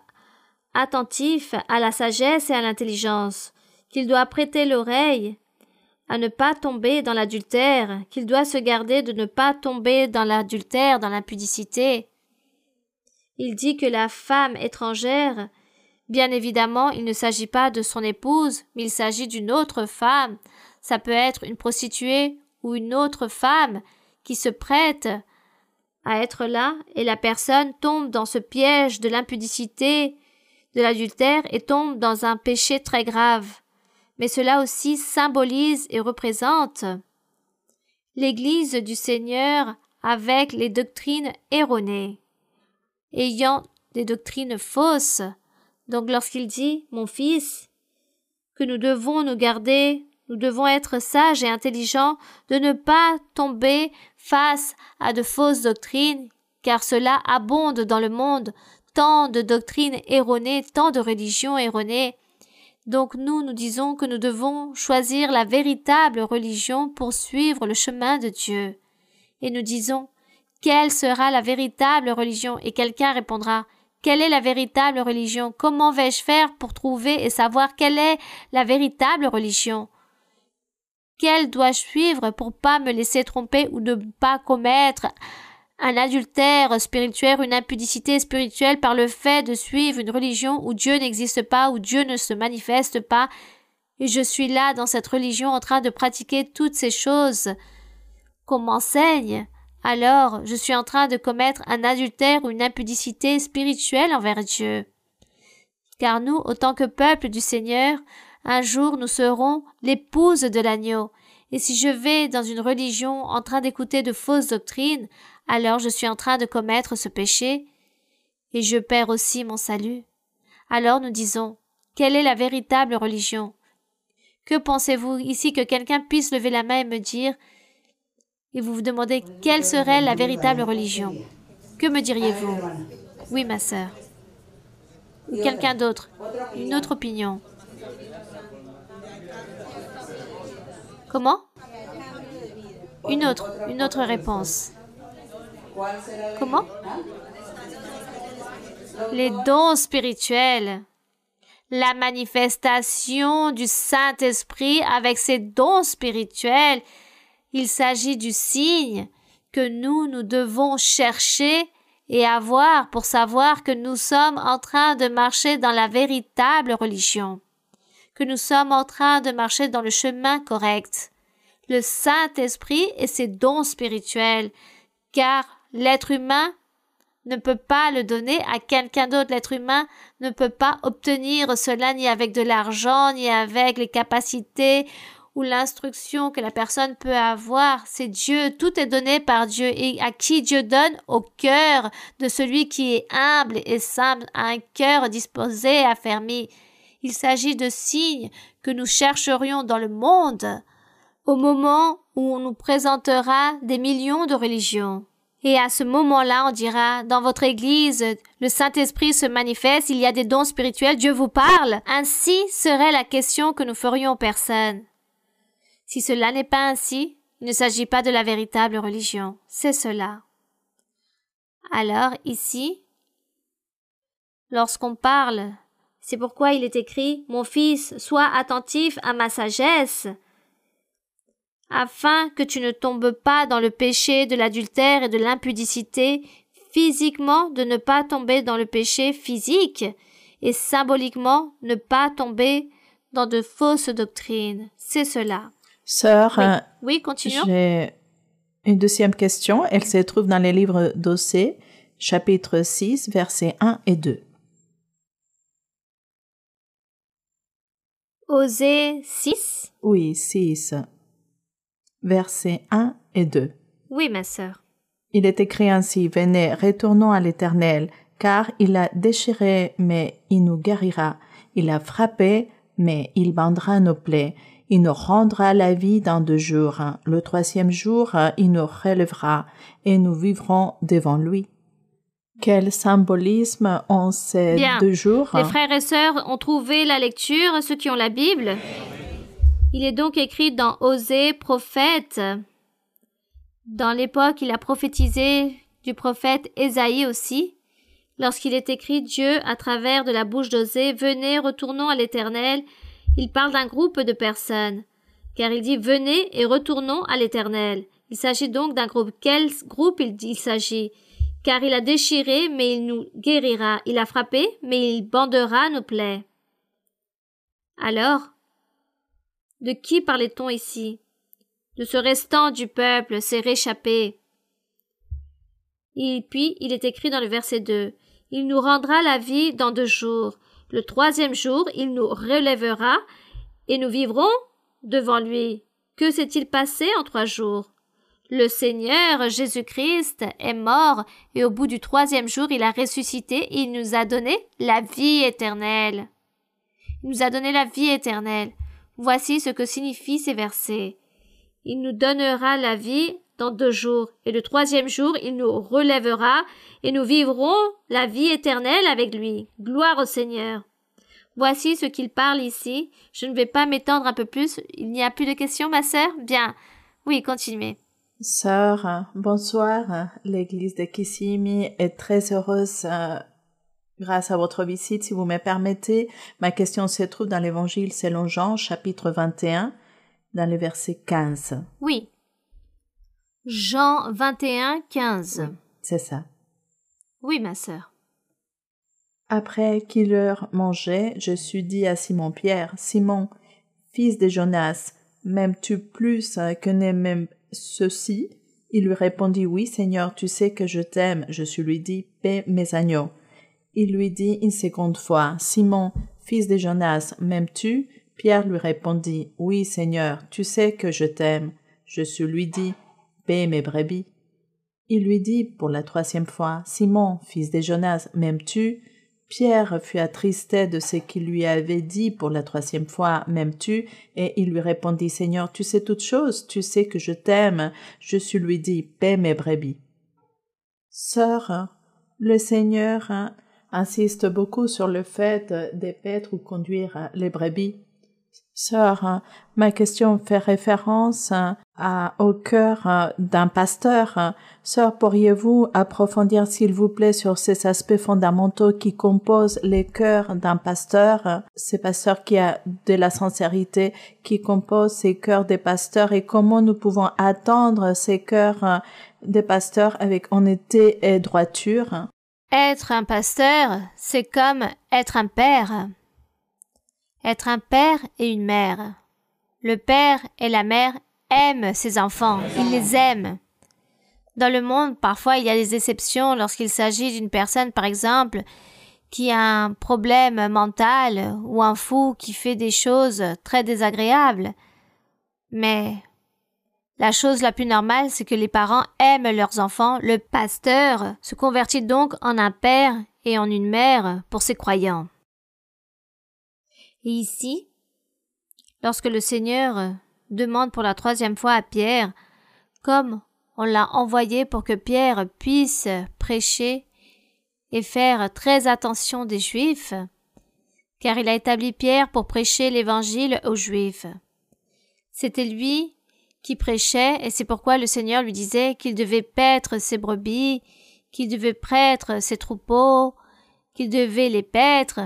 attentif à la sagesse et à l'intelligence, qu'il doit prêter l'oreille à ne pas tomber dans l'adultère, qu'il doit se garder de ne pas tomber dans l'adultère, dans l'impudicité. Il dit que la femme étrangère, bien évidemment, il ne s'agit pas de son épouse, mais il s'agit d'une autre femme. Ça peut être une prostituée ou une autre femme qui se prête à être là et la personne tombe dans ce piège de l'impudicité, de l'adultère et tombe dans un péché très grave mais cela aussi symbolise et représente l'Église du Seigneur avec les doctrines erronées, ayant des doctrines fausses. Donc lorsqu'il dit, mon fils, que nous devons nous garder, nous devons être sages et intelligents, de ne pas tomber face à de fausses doctrines, car cela abonde dans le monde, tant de doctrines erronées, tant de religions erronées, donc nous, nous disons que nous devons choisir la véritable religion pour suivre le chemin de Dieu. Et nous disons, quelle sera la véritable religion Et quelqu'un répondra, quelle est la véritable religion Comment vais-je faire pour trouver et savoir quelle est la véritable religion Quelle dois-je suivre pour pas me laisser tromper ou ne pas commettre un adultère spirituel, une impudicité spirituelle par le fait de suivre une religion où Dieu n'existe pas, où Dieu ne se manifeste pas, et je suis là dans cette religion en train de pratiquer toutes ces choses qu'on m'enseigne, alors je suis en train de commettre un adultère ou une impudicité spirituelle envers Dieu. Car nous, autant que peuple du Seigneur, un jour nous serons l'épouse de l'agneau. Et si je vais dans une religion en train d'écouter de fausses doctrines, alors je suis en train de commettre ce péché et je perds aussi mon salut. Alors nous disons, quelle est la véritable religion Que pensez-vous ici que quelqu'un puisse lever la main et me dire, et vous vous demandez quelle serait la véritable religion Que me diriez-vous Oui, ma sœur. Ou quelqu'un d'autre, une autre opinion. Comment Une autre, une autre réponse. Comment hein? Les dons spirituels. La manifestation du Saint-Esprit avec ses dons spirituels. Il s'agit du signe que nous, nous devons chercher et avoir pour savoir que nous sommes en train de marcher dans la véritable religion, que nous sommes en train de marcher dans le chemin correct, le Saint-Esprit et ses dons spirituels, car l'être humain ne peut pas le donner à quelqu'un d'autre. L'être humain ne peut pas obtenir cela ni avec de l'argent, ni avec les capacités ou l'instruction que la personne peut avoir. C'est Dieu, tout est donné par Dieu. Et à qui Dieu donne Au cœur de celui qui est humble et simple, à un cœur disposé, affermi. Il s'agit de signes que nous chercherions dans le monde au moment où on nous présentera des millions de religions. Et à ce moment-là, on dira, dans votre église, le Saint-Esprit se manifeste, il y a des dons spirituels, Dieu vous parle. Ainsi serait la question que nous ferions aux personnes. Si cela n'est pas ainsi, il ne s'agit pas de la véritable religion, c'est cela. Alors, ici, lorsqu'on parle, c'est pourquoi il est écrit, Mon fils, sois attentif à ma sagesse, afin que tu ne tombes pas dans le péché de l'adultère et de l'impudicité, physiquement de ne pas tomber dans le péché physique, et symboliquement ne pas tomber dans de fausses doctrines. C'est cela. Sœur, oui, euh, Continue. J'ai une deuxième question. Elle se trouve dans les livres d'Ossée, chapitre 6, versets 1 et 2. Osée 6 Oui, 6 versets 1 et 2. Oui, ma sœur. Il est écrit ainsi, Venez, retournons à l'Éternel, car il a déchiré, mais il nous guérira. Il a frappé, mais il bandera nos plaies. Il nous rendra la vie dans deux jours. Le troisième jour, il nous relèvera, et nous vivrons devant lui. Quel symbolisme ont ces deux jours Les frères et sœurs ont trouvé la lecture, ceux qui ont la Bible il est donc écrit dans Osée, prophète. Dans l'époque, il a prophétisé du prophète Esaïe aussi. Lorsqu'il est écrit Dieu à travers de la bouche d'Osée, venez, retournons à l'Éternel, il parle d'un groupe de personnes, car il dit venez et retournons à l'Éternel. Il s'agit donc d'un groupe. Quel groupe il, il s'agit Car il a déchiré, mais il nous guérira. Il a frappé, mais il bandera nos plaies. Alors, de qui parlait-on ici De ce restant du peuple s'est réchappé. Et puis, il est écrit dans le verset 2 Il nous rendra la vie dans deux jours. Le troisième jour, il nous relèvera et nous vivrons devant lui. Que s'est-il passé en trois jours Le Seigneur Jésus-Christ est mort et au bout du troisième jour, il a ressuscité et il nous a donné la vie éternelle. Il nous a donné la vie éternelle. Voici ce que signifient ces versets. Il nous donnera la vie dans deux jours, et le troisième jour il nous relèvera, et nous vivrons la vie éternelle avec lui. Gloire au Seigneur. Voici ce qu'il parle ici. Je ne vais pas m'étendre un peu plus. Il n'y a plus de questions, ma sœur? Bien. Oui, continuez. Sœur, bonsoir. L'église de Kissimi est très heureuse euh, grâce à votre visite. Si vous me permettez, ma question se trouve dans l'Évangile selon Jean, chapitre 21, dans le verset 15. Oui. Jean 21, 15. c'est ça. Oui, ma sœur. Après qu'il leur mangeait, je suis dit à Simon-Pierre, Simon, fils de Jonas, m'aimes-tu plus que n'aimes ceci Il lui répondit, Oui, Seigneur, tu sais que je t'aime. Je suis lui dit, paix mes agneaux. Il lui dit une seconde fois, Simon, fils de Jonas, m'aimes-tu? Pierre lui répondit, Oui, Seigneur, tu sais que je t'aime. Je suis lui dit, paie mes brebis. Il lui dit pour la troisième fois, Simon, fils de Jonas, m'aimes-tu? Pierre fut attristé de ce qu'il lui avait dit pour la troisième fois, m'aimes-tu? Et il lui répondit, Seigneur, tu sais toutes choses, tu sais que je t'aime. Je suis lui dit, paie mes brebis. Sœur, le Seigneur insiste beaucoup sur le fait paître ou conduire les brebis. Sœur, ma question fait référence au cœur d'un pasteur. Sœur, pourriez-vous approfondir, s'il vous plaît, sur ces aspects fondamentaux qui composent les cœurs d'un pasteur, ces pasteurs qui a de la sincérité, qui composent ces cœurs des pasteurs et comment nous pouvons attendre ces cœurs des pasteurs avec honnêteté et droiture? Être un pasteur, c'est comme être un père. Être un père et une mère. Le père et la mère aiment ses enfants, ils les aiment. Dans le monde, parfois, il y a des exceptions lorsqu'il s'agit d'une personne, par exemple, qui a un problème mental ou un fou qui fait des choses très désagréables. Mais la chose la plus normale, c'est que les parents aiment leurs enfants. Le pasteur se convertit donc en un père et en une mère pour ses croyants. Et ici, lorsque le Seigneur demande pour la troisième fois à Pierre, comme on l'a envoyé pour que Pierre puisse prêcher et faire très attention des Juifs, car il a établi Pierre pour prêcher l'Évangile aux Juifs. C'était lui qui prêchait, et c'est pourquoi le Seigneur lui disait qu'il devait paître ses brebis, qu'il devait prêtre ses troupeaux, qu'il devait les paître,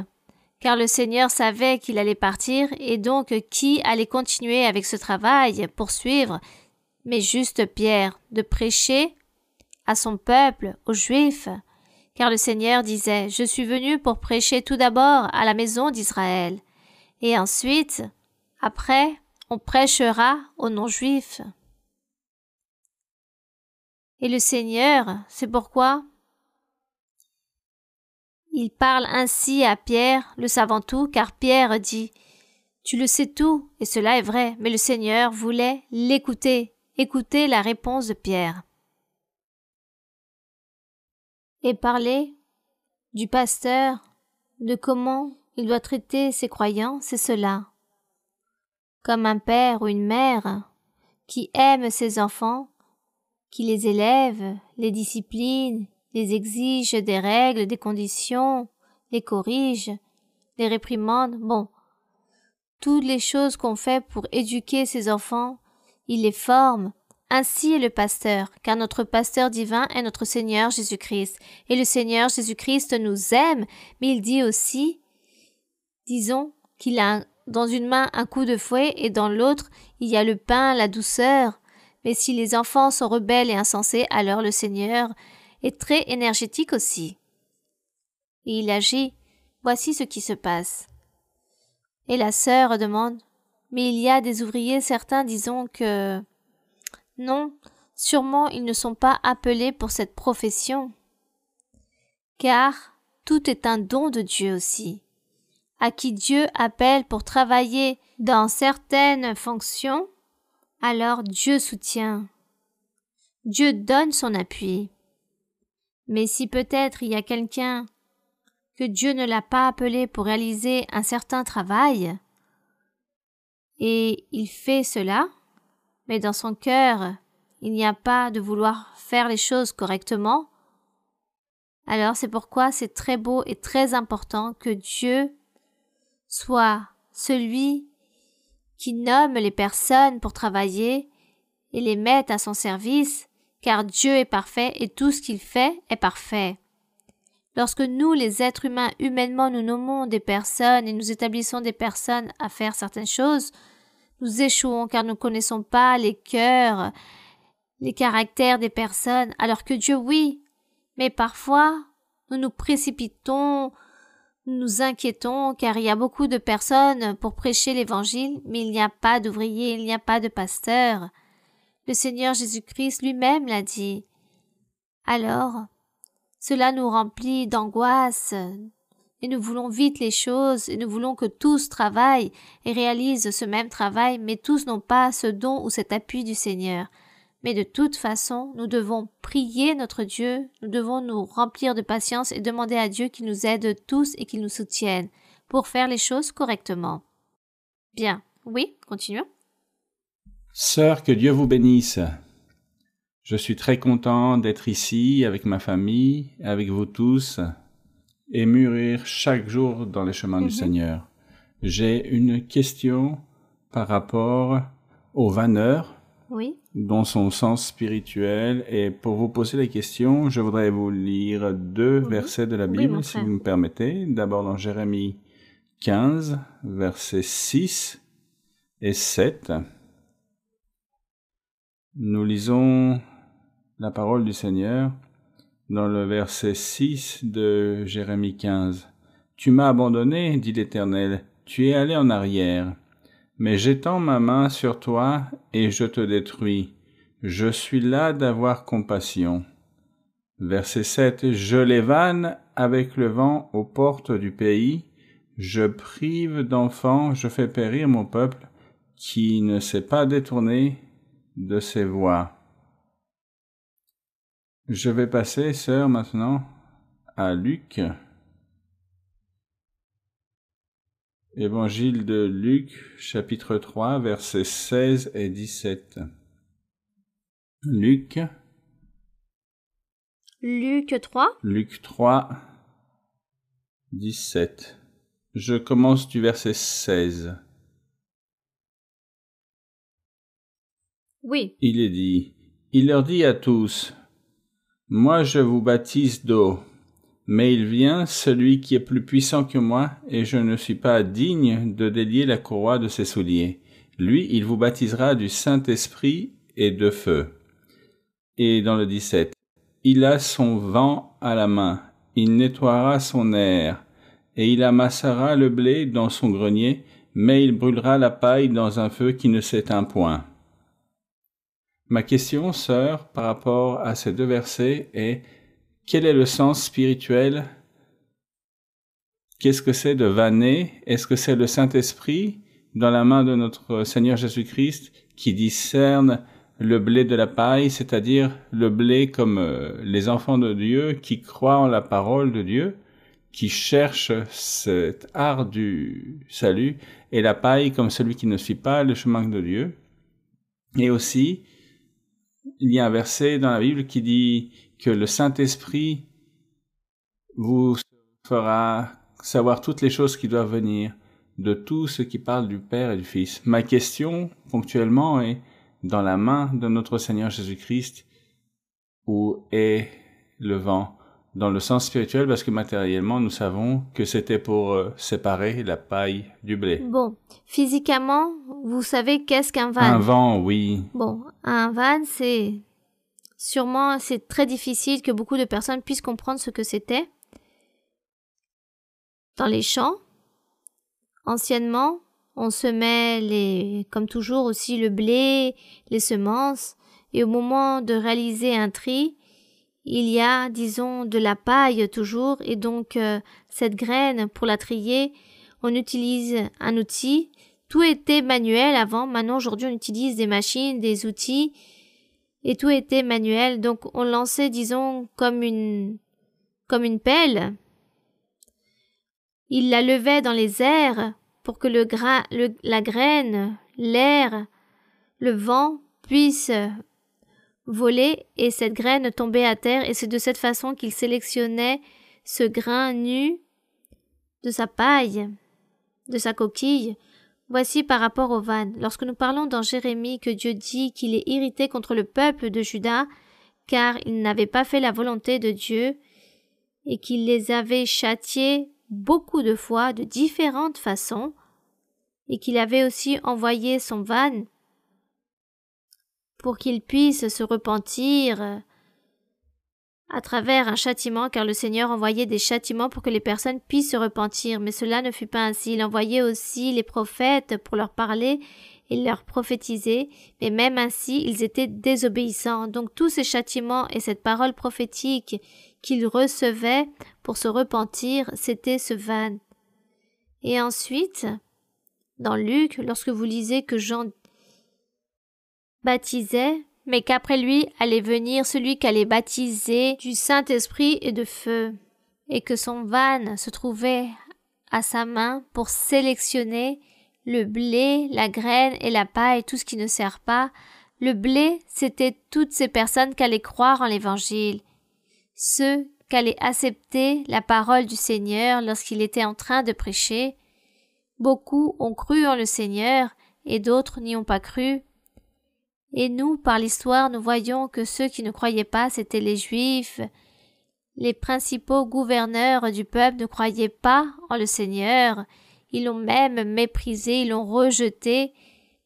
car le Seigneur savait qu'il allait partir, et donc qui allait continuer avec ce travail, poursuivre, mais juste Pierre, de prêcher à son peuple, aux Juifs, car le Seigneur disait, Je suis venu pour prêcher tout d'abord à la maison d'Israël, et ensuite, après, on prêchera aux non-juifs. Et le Seigneur, c'est pourquoi il parle ainsi à Pierre, le savant tout, car Pierre dit Tu le sais tout, et cela est vrai, mais le Seigneur voulait l'écouter, écouter la réponse de Pierre. Et parler du pasteur, de comment il doit traiter ses croyants, c'est cela comme un père ou une mère qui aime ses enfants, qui les élève, les discipline, les exige des règles, des conditions, les corrige, les réprimande, bon, toutes les choses qu'on fait pour éduquer ses enfants, il les forme. Ainsi est le pasteur, car notre pasteur divin est notre Seigneur Jésus-Christ. Et le Seigneur Jésus-Christ nous aime, mais il dit aussi, disons qu'il a dans une main un coup de fouet et dans l'autre il y a le pain, la douceur. Mais si les enfants sont rebelles et insensés, alors le Seigneur est très énergétique aussi. Et il agit. Voici ce qui se passe. Et la sœur demande Mais il y a des ouvriers, certains disons que. Non, sûrement ils ne sont pas appelés pour cette profession. Car tout est un don de Dieu aussi à qui Dieu appelle pour travailler dans certaines fonctions, alors Dieu soutient. Dieu donne son appui. Mais si peut-être il y a quelqu'un que Dieu ne l'a pas appelé pour réaliser un certain travail, et il fait cela, mais dans son cœur, il n'y a pas de vouloir faire les choses correctement, alors c'est pourquoi c'est très beau et très important que Dieu soit celui qui nomme les personnes pour travailler et les met à son service, car Dieu est parfait et tout ce qu'il fait est parfait. Lorsque nous, les êtres humains, humainement, nous nommons des personnes et nous établissons des personnes à faire certaines choses, nous échouons car nous ne connaissons pas les cœurs, les caractères des personnes, alors que Dieu, oui. Mais parfois, nous nous précipitons, nous inquiétons car il y a beaucoup de personnes pour prêcher l'Évangile, mais il n'y a pas d'ouvriers, il n'y a pas de pasteurs. Le Seigneur Jésus-Christ lui-même l'a dit. Alors, cela nous remplit d'angoisse, et nous voulons vite les choses, et nous voulons que tous travaillent et réalisent ce même travail, mais tous n'ont pas ce don ou cet appui du Seigneur. Mais de toute façon, nous devons prier notre Dieu, nous devons nous remplir de patience et demander à Dieu qu'il nous aide tous et qu'il nous soutienne pour faire les choses correctement. Bien, oui, continuons. Sœur, que Dieu vous bénisse. Je suis très content d'être ici avec ma famille, avec vous tous, et mûrir chaque jour dans les chemins du mhm. Seigneur. J'ai une question par rapport aux vanneurs. Oui dans son sens spirituel. Et pour vous poser la question, je voudrais vous lire deux mhm. versets de la Bible, si vous me permettez. D'abord dans Jérémie 15, versets 6 et 7. Nous lisons la parole du Seigneur dans le verset 6 de Jérémie 15. Tu m'as abandonné, dit l'Éternel, tu es allé en arrière, mais j'étends ma main sur toi et je te détruis. Je suis là d'avoir compassion. Verset 7. Je les vanne avec le vent aux portes du pays. Je prive d'enfants, je fais périr mon peuple qui ne s'est pas détourné de ses voies. Je vais passer, sœur, maintenant à Luc Évangile de Luc, chapitre 3, versets 16 et 17. Luc. Luc 3. Luc 3, 17. Je commence du verset 16. Oui. Il est dit, il leur dit à tous, Moi je vous baptise d'eau mais il vient celui qui est plus puissant que moi, et je ne suis pas digne de délier la courroie de ses souliers. Lui, il vous baptisera du Saint-Esprit et de feu. Et dans le 17, il a son vent à la main, il nettoiera son air, et il amassera le blé dans son grenier, mais il brûlera la paille dans un feu qui ne s'éteint point. Ma question, sœur, par rapport à ces deux versets est quel est le sens spirituel Qu'est-ce que c'est de vanner Est-ce que c'est le Saint-Esprit dans la main de notre Seigneur Jésus-Christ qui discerne le blé de la paille, c'est-à-dire le blé comme euh, les enfants de Dieu qui croient en la parole de Dieu, qui cherchent cet art du salut, et la paille comme celui qui ne suit pas le chemin de Dieu. Et aussi, il y a un verset dans la Bible qui dit que le Saint-Esprit vous fera savoir toutes les choses qui doivent venir de tout ce qui parle du Père et du Fils. Ma question, ponctuellement, est dans la main de notre Seigneur Jésus-Christ, où est le vent Dans le sens spirituel, parce que matériellement, nous savons que c'était pour euh, séparer la paille du blé. Bon, physiquement, vous savez qu'est-ce qu'un van Un vent, oui. Bon, un van, c'est Sûrement, c'est très difficile que beaucoup de personnes puissent comprendre ce que c'était. Dans les champs, anciennement, on semait les, comme toujours aussi le blé, les semences, et au moment de réaliser un tri, il y a, disons, de la paille toujours, et donc euh, cette graine, pour la trier, on utilise un outil. Tout était manuel avant, maintenant aujourd'hui on utilise des machines, des outils, et tout était manuel, donc on lançait, disons, comme une, comme une pelle. Il la levait dans les airs pour que le la graine, l'air, le vent puissent voler et cette graine tomber à terre et c'est de cette façon qu'il sélectionnait ce grain nu de sa paille, de sa coquille Voici par rapport au van. Lorsque nous parlons dans Jérémie que Dieu dit qu'il est irrité contre le peuple de Juda, car il n'avait pas fait la volonté de Dieu, et qu'il les avait châtiés beaucoup de fois de différentes façons, et qu'il avait aussi envoyé son van pour qu'ils puissent se repentir à travers un châtiment, car le Seigneur envoyait des châtiments pour que les personnes puissent se repentir. Mais cela ne fut pas ainsi. Il envoyait aussi les prophètes pour leur parler et leur prophétiser, mais même ainsi ils étaient désobéissants. Donc tous ces châtiments et cette parole prophétique qu'ils recevaient pour se repentir, c'était ce van. Et ensuite, dans Luc, lorsque vous lisez que Jean baptisait, mais qu'après lui allait venir celui qu'allait baptiser du Saint-Esprit et de feu, et que son van se trouvait à sa main pour sélectionner le blé, la graine et la paille, tout ce qui ne sert pas. Le blé, c'était toutes ces personnes qu'allaient croire en l'Évangile, ceux qu'allait accepter la parole du Seigneur lorsqu'il était en train de prêcher. Beaucoup ont cru en le Seigneur et d'autres n'y ont pas cru. Et nous, par l'histoire, nous voyons que ceux qui ne croyaient pas, c'étaient les Juifs. Les principaux gouverneurs du peuple ne croyaient pas en le Seigneur. Ils l'ont même méprisé, ils l'ont rejeté.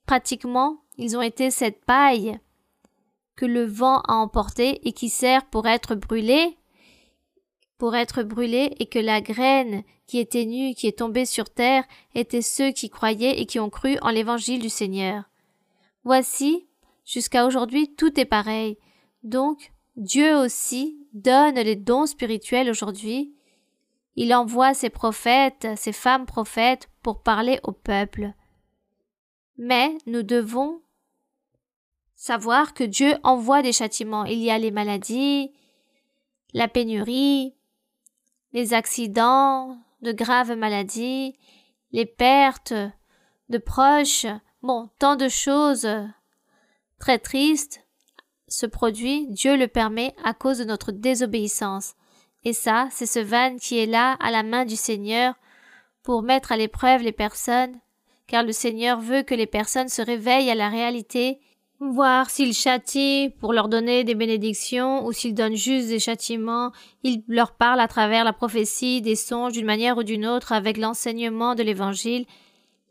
Pratiquement, ils ont été cette paille que le vent a emportée et qui sert pour être brûlée, pour être brûlée et que la graine qui était nue, qui est tombée sur terre, étaient ceux qui croyaient et qui ont cru en l'évangile du Seigneur. Voici, Jusqu'à aujourd'hui, tout est pareil. Donc, Dieu aussi donne les dons spirituels aujourd'hui. Il envoie ses prophètes, ses femmes prophètes pour parler au peuple. Mais nous devons savoir que Dieu envoie des châtiments. Il y a les maladies, la pénurie, les accidents, de graves maladies, les pertes de proches, bon, tant de choses très triste, ce produit, Dieu le permet à cause de notre désobéissance. Et ça, c'est ce van qui est là à la main du Seigneur pour mettre à l'épreuve les personnes, car le Seigneur veut que les personnes se réveillent à la réalité, voir s'il châtie pour leur donner des bénédictions ou s'il donne juste des châtiments, il leur parle à travers la prophétie, des songes d'une manière ou d'une autre avec l'enseignement de l'Évangile,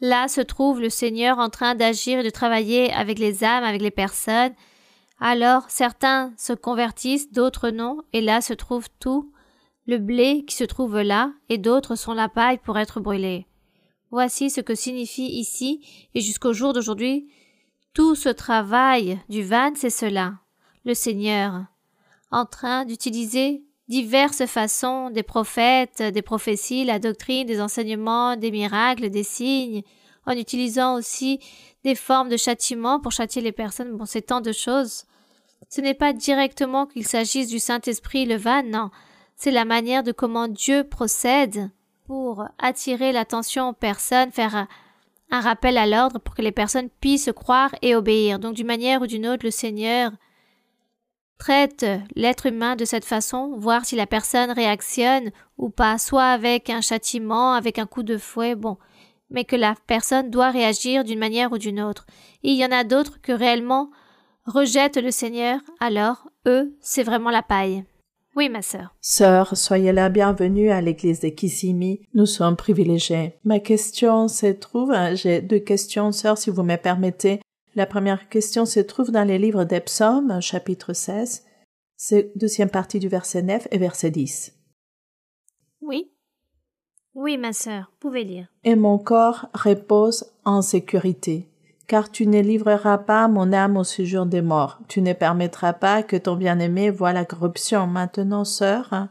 Là se trouve le Seigneur en train d'agir et de travailler avec les âmes, avec les personnes. Alors certains se convertissent, d'autres non, et là se trouve tout le blé qui se trouve là, et d'autres sont la paille pour être brûlés. Voici ce que signifie ici, et jusqu'au jour d'aujourd'hui, tout ce travail du van, c'est cela, le Seigneur, en train d'utiliser diverses façons des prophètes, des prophéties, la doctrine, des enseignements, des miracles, des signes, en utilisant aussi des formes de châtiment pour châtier les personnes. Bon, c'est tant de choses. Ce n'est pas directement qu'il s'agisse du Saint-Esprit le van, non. C'est la manière de comment Dieu procède pour attirer l'attention aux personnes, faire un rappel à l'ordre pour que les personnes puissent croire et obéir. Donc d'une manière ou d'une autre, le Seigneur traite l'être humain de cette façon, voir si la personne réactionne ou pas, soit avec un châtiment, avec un coup de fouet, bon, mais que la personne doit réagir d'une manière ou d'une autre. il y en a d'autres que réellement rejettent le Seigneur, alors eux, c'est vraiment la paille. Oui, ma sœur. Sœur, soyez la bienvenue à l'église de Kissimi. Nous sommes privilégiés. Ma question se trouve, hein, j'ai deux questions, sœur, si vous me permettez. La première question se trouve dans les livres des chapitre 16, deuxième partie du verset 9 et verset 10. Oui. Oui, ma sœur, pouvez lire. Et mon corps repose en sécurité, car tu ne livreras pas mon âme au séjour des morts. Tu ne permettras pas que ton bien-aimé voie la corruption. Maintenant, sœur,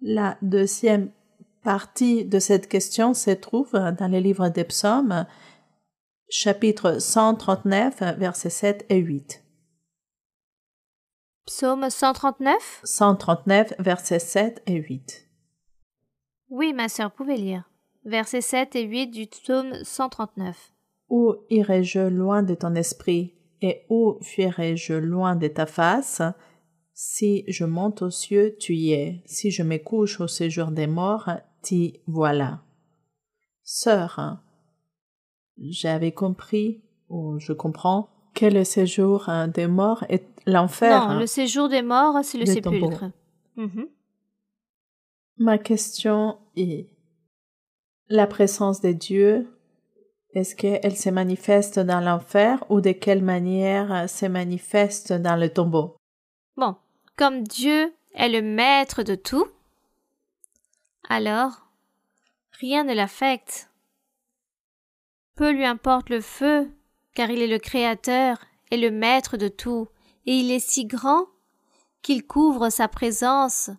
la deuxième partie de cette question se trouve dans les livres des psaumes, chapitre 139, versets 7 et 8. Psaume 139 139, versets 7 et 8. Oui, ma sœur, pouvez lire. Versets 7 et 8 du psaume 139. Où irai-je loin de ton esprit et où fuirai-je loin de ta face Si je monte aux cieux, tu y es. Si je me couche au séjour des morts, t'y voilà. Sœur, j'avais compris, ou je comprends, que le séjour hein, des morts est l'enfer. Non, hein, le séjour des morts, hein, c'est le sépulcre. Mm-hmm. Ma question est, la présence des dieux, est-ce qu'elle se manifeste dans l'enfer ou de quelle manière euh, se manifeste dans le tombeau Bon, comme Dieu est le maître de tout, alors rien ne l'affecte. Peu lui importe le feu, car il est le Créateur et le Maître de tout, et il est si grand qu'il couvre sa présence,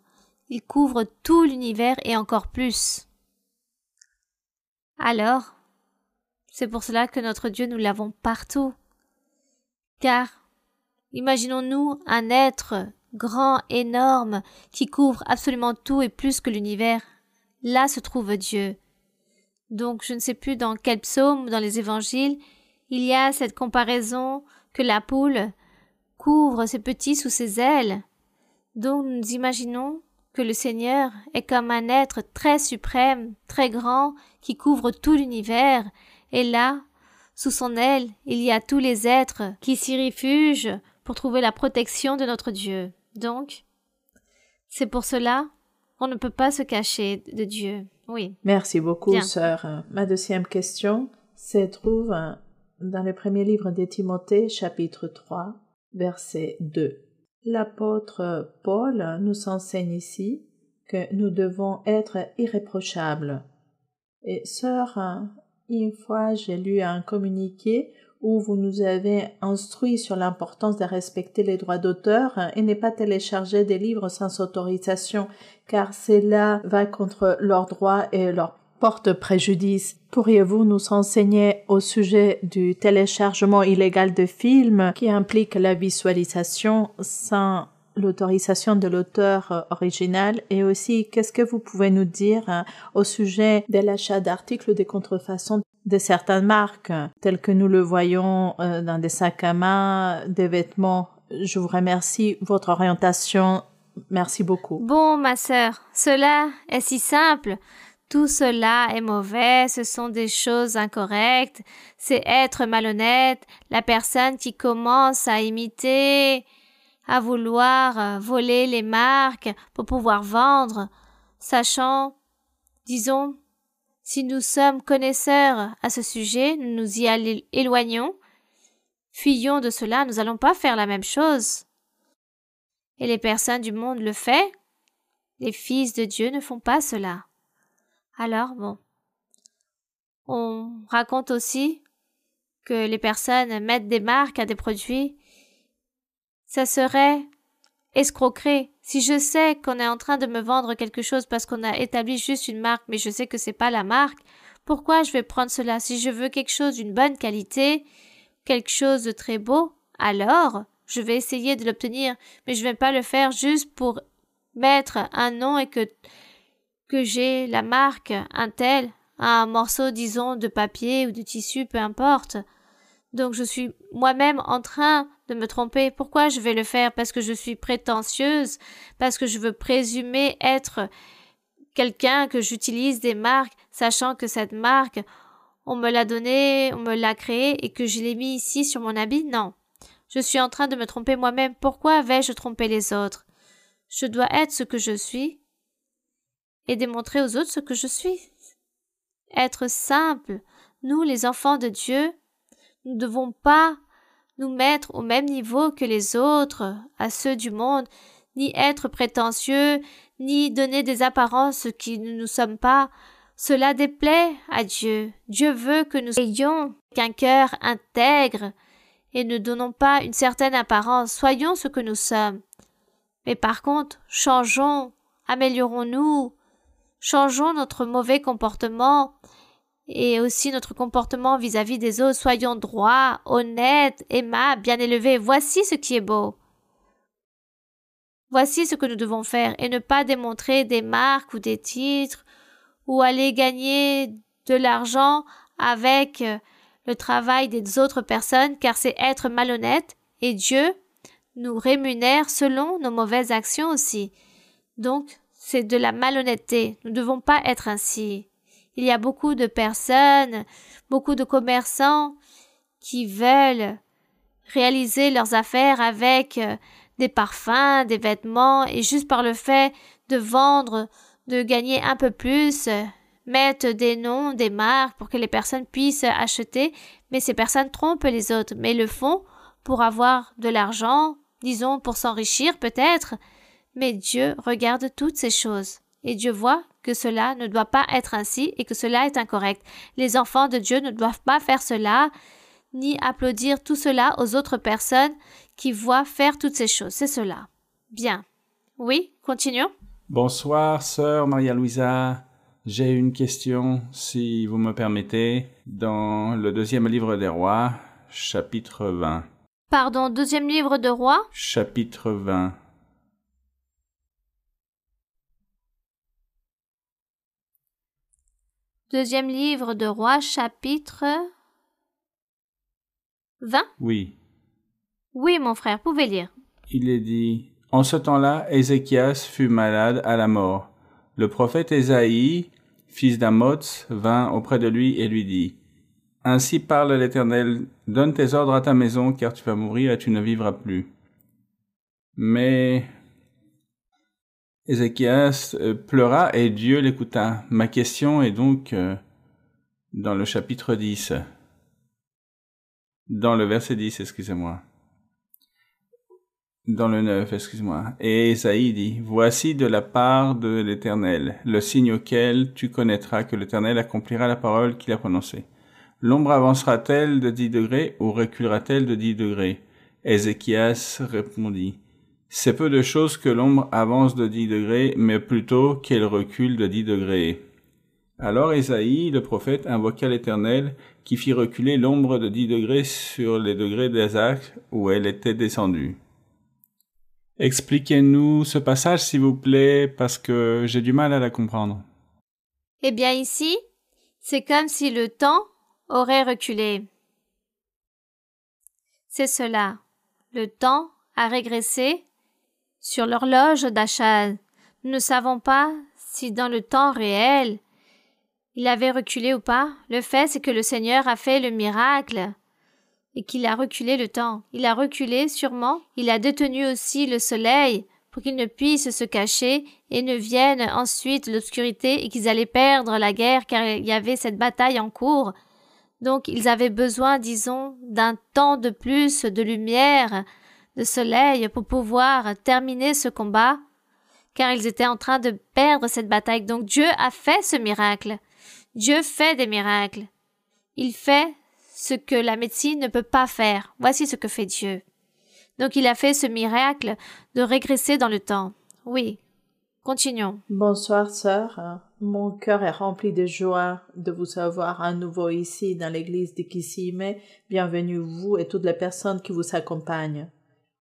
il couvre tout l'univers et encore plus. Alors, c'est pour cela que notre Dieu nous l'avons partout. Car, imaginons-nous un être grand, énorme, qui couvre absolument tout et plus que l'univers. Là se trouve Dieu. Donc je ne sais plus dans quel psaume, dans les évangiles, il y a cette comparaison que la poule couvre ses petits sous ses ailes. Donc nous imaginons que le Seigneur est comme un être très suprême, très grand, qui couvre tout l'univers, et là, sous son aile, il y a tous les êtres qui s'y réfugent pour trouver la protection de notre Dieu. Donc, c'est pour cela on ne peut pas se cacher de Dieu. Merci beaucoup, sœur. Ma deuxième question se trouve euh, dans le premier livre de Timothée, chapitre 3, verset 2. L'apôtre Paul nous enseigne ici que nous devons être irréprochables. Et sœur, euh, une fois j'ai lu un communiqué où vous nous avez instruit sur l'importance de respecter les droits d'auteur et ne pas télécharger des livres sans autorisation, car cela va contre leurs droits et leur porte préjudice. Pourriez-vous nous enseigner au sujet du téléchargement illégal de films qui implique la visualisation sans l'autorisation de l'auteur euh, original et aussi qu'est-ce que vous pouvez nous dire euh, au sujet de l'achat d'articles de contrefaçon de certaines marques, telles que nous le voyons euh, dans des sacs à main, des vêtements. Je vous remercie. Votre orientation Merci beaucoup. Bon, ma sœur, cela est si simple. Tout cela est mauvais, ce sont des choses incorrectes, c'est être malhonnête, la personne qui commence à imiter à vouloir euh, voler les marques pour pouvoir vendre, sachant, disons, si nous sommes connaisseurs à ce sujet, nous nous y éloignons, fuyons de cela, nous n'allons pas faire la même chose. Et les personnes du monde le font. Les fils de Dieu ne font pas cela. Alors, bon. On raconte aussi que les personnes mettent des marques à des produits ça serait escroquer Si je sais qu'on est en train de me vendre quelque chose parce qu'on a établi juste une marque, mais je sais que c'est pas la marque, pourquoi je vais prendre cela Si je veux quelque chose d'une bonne qualité, quelque chose de très beau, alors je vais essayer de l'obtenir, mais je vais pas le faire juste pour mettre un nom et que que j'ai la marque, un tel, un morceau, disons, de papier ou de tissu, peu importe. Donc je suis moi-même en train de me tromper. Pourquoi je vais le faire Parce que je suis prétentieuse, parce que je veux présumer être quelqu'un, que j'utilise des marques, sachant que cette marque, on me l'a donnée, on me l'a créée et que je l'ai mis ici sur mon habit Non. Je suis en train de me tromper moi-même. Pourquoi vais-je tromper les autres Je dois être ce que je suis et démontrer aux autres ce que je suis. Être simple. Nous, les enfants de Dieu, nous ne devons pas nous mettre au même niveau que les autres, à ceux du monde, ni être prétentieux, ni donner des apparences qui ne nous sommes pas. Cela déplaît à Dieu. Dieu veut que nous ayons qu'un cœur intègre et ne donnons pas une certaine apparence. Soyons ce que nous sommes. Mais par contre, changeons, améliorons-nous, changeons notre mauvais comportement et aussi notre comportement vis-à-vis des autres. Soyons droits, honnêtes, aimables, bien élevés. Voici ce qui est beau. Voici ce que nous devons faire et ne pas démontrer des marques ou des titres ou aller gagner de l'argent avec euh, le travail des autres personnes car c'est être malhonnête et Dieu nous rémunère selon nos mauvaises actions aussi. Donc, c'est de la malhonnêteté. Nous ne devons pas être ainsi. Il y a beaucoup de personnes, beaucoup de commerçants qui veulent réaliser leurs affaires avec euh, des parfums, des vêtements, et juste par le fait de vendre, de gagner un peu plus, euh, mettre des noms, des marques pour que les personnes puissent acheter, mais ces personnes trompent les autres, mais le font pour avoir de l'argent, disons pour s'enrichir peut-être, mais Dieu regarde toutes ces choses. Et Dieu voit que cela ne doit pas être ainsi et que cela est incorrect. Les enfants de Dieu ne doivent pas faire cela, ni applaudir tout cela aux autres personnes qui voient faire toutes ces choses. C'est cela. Bien. Oui, continuons. Bonsoir, sœur Maria-Louisa. J'ai une question, si vous me permettez, dans le deuxième livre des rois, chapitre 20. Pardon, deuxième livre de rois Chapitre 20. Deuxième livre de Roi, chapitre 20 Oui. Oui, mon frère, pouvez lire. Il est dit En ce temps-là, Ézéchias fut malade à la mort. Le prophète Ésaïe, fils d'Amots, vint auprès de lui et lui dit Ainsi parle l'Éternel Donne tes ordres à ta maison, car tu vas mourir et tu ne vivras plus. Mais Ézéchias euh, pleura et Dieu l'écouta. Ma question est donc euh, dans le chapitre 10. Dans le verset 10, excusez-moi. Dans le 9, excusez moi Et Esaïe dit, Voici de la part de l'Éternel, le signe auquel tu connaîtras que l'Éternel accomplira la parole qu'il a prononcée. L'ombre avancera-t-elle de dix degrés ou reculera-t-elle de dix degrés Ézéchias répondit, c'est peu de chose que l'ombre avance de dix degrés, mais plutôt qu'elle recule de dix degrés. Alors isaïe le prophète, invoqua l'Éternel, qui fit reculer l'ombre de dix degrés sur les degrés des où elle était descendue. Expliquez-nous ce passage, s'il vous plaît, parce que j'ai du mal à la comprendre. Eh bien ici, c'est comme si le temps aurait reculé. C'est cela. Le temps a régressé sur l'horloge d'Achal, Nous ne savons pas si dans le temps réel il avait reculé ou pas. Le fait, c'est que le Seigneur a fait le miracle et qu'il a reculé le temps. Il a reculé sûrement. Il a détenu aussi le soleil pour qu'il ne puisse se cacher et ne vienne ensuite l'obscurité et qu'ils allaient perdre la guerre car il y avait cette bataille en cours. Donc ils avaient besoin, disons, d'un temps de plus de lumière de soleil pour pouvoir terminer ce combat, car ils étaient en train de perdre cette bataille. Donc Dieu a fait ce miracle. Dieu fait des miracles. Il fait ce que la médecine ne peut pas faire. Voici ce que fait Dieu. Donc il a fait ce miracle de régresser dans le temps. Oui. Continuons. Bonsoir, sœur. Mon cœur est rempli de joie de vous savoir à nouveau ici dans l'église de mais Bienvenue vous et toutes les personnes qui vous accompagnent.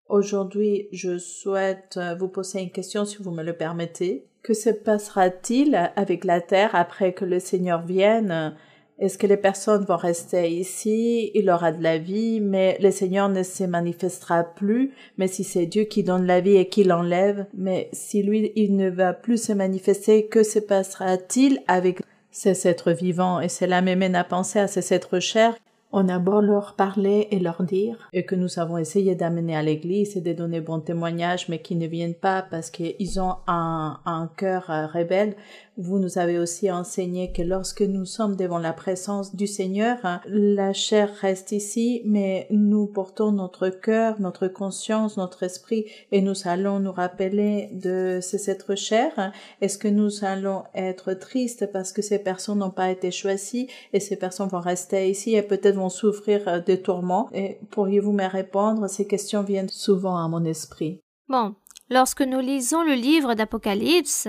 Aujourd'hui, je souhaite euh, vous poser une question si vous me le permettez. Que se passera-t-il avec la terre après que le Seigneur vienne Est-ce que les personnes vont rester ici Il aura de la vie, mais le Seigneur ne se manifestera plus. Mais si c'est Dieu qui donne la vie et qui l'enlève, mais si lui, il ne va plus se manifester, que se passera-t-il avec ces êtres vivants Et cela m'amène à penser à ces êtres chers on a beau leur parler et leur dire, et que nous avons essayé d'amener à l'église et de donner bon témoignage, mais qui ne viennent pas parce qu'ils ont un, un cœur euh, rebelle, vous nous avez aussi enseigné que lorsque nous sommes devant la présence du Seigneur, hein, la chair reste ici, mais nous portons notre cœur, notre conscience, notre esprit, et nous allons nous rappeler de ces êtres chers. Est-ce que nous allons être tristes parce que ces personnes n'ont pas été choisies et ces personnes vont rester ici et peut-être vont souffrir des tourments? Et pourriez-vous me répondre? Ces questions viennent souvent à mon esprit. Bon. Lorsque nous lisons le livre d'Apocalypse,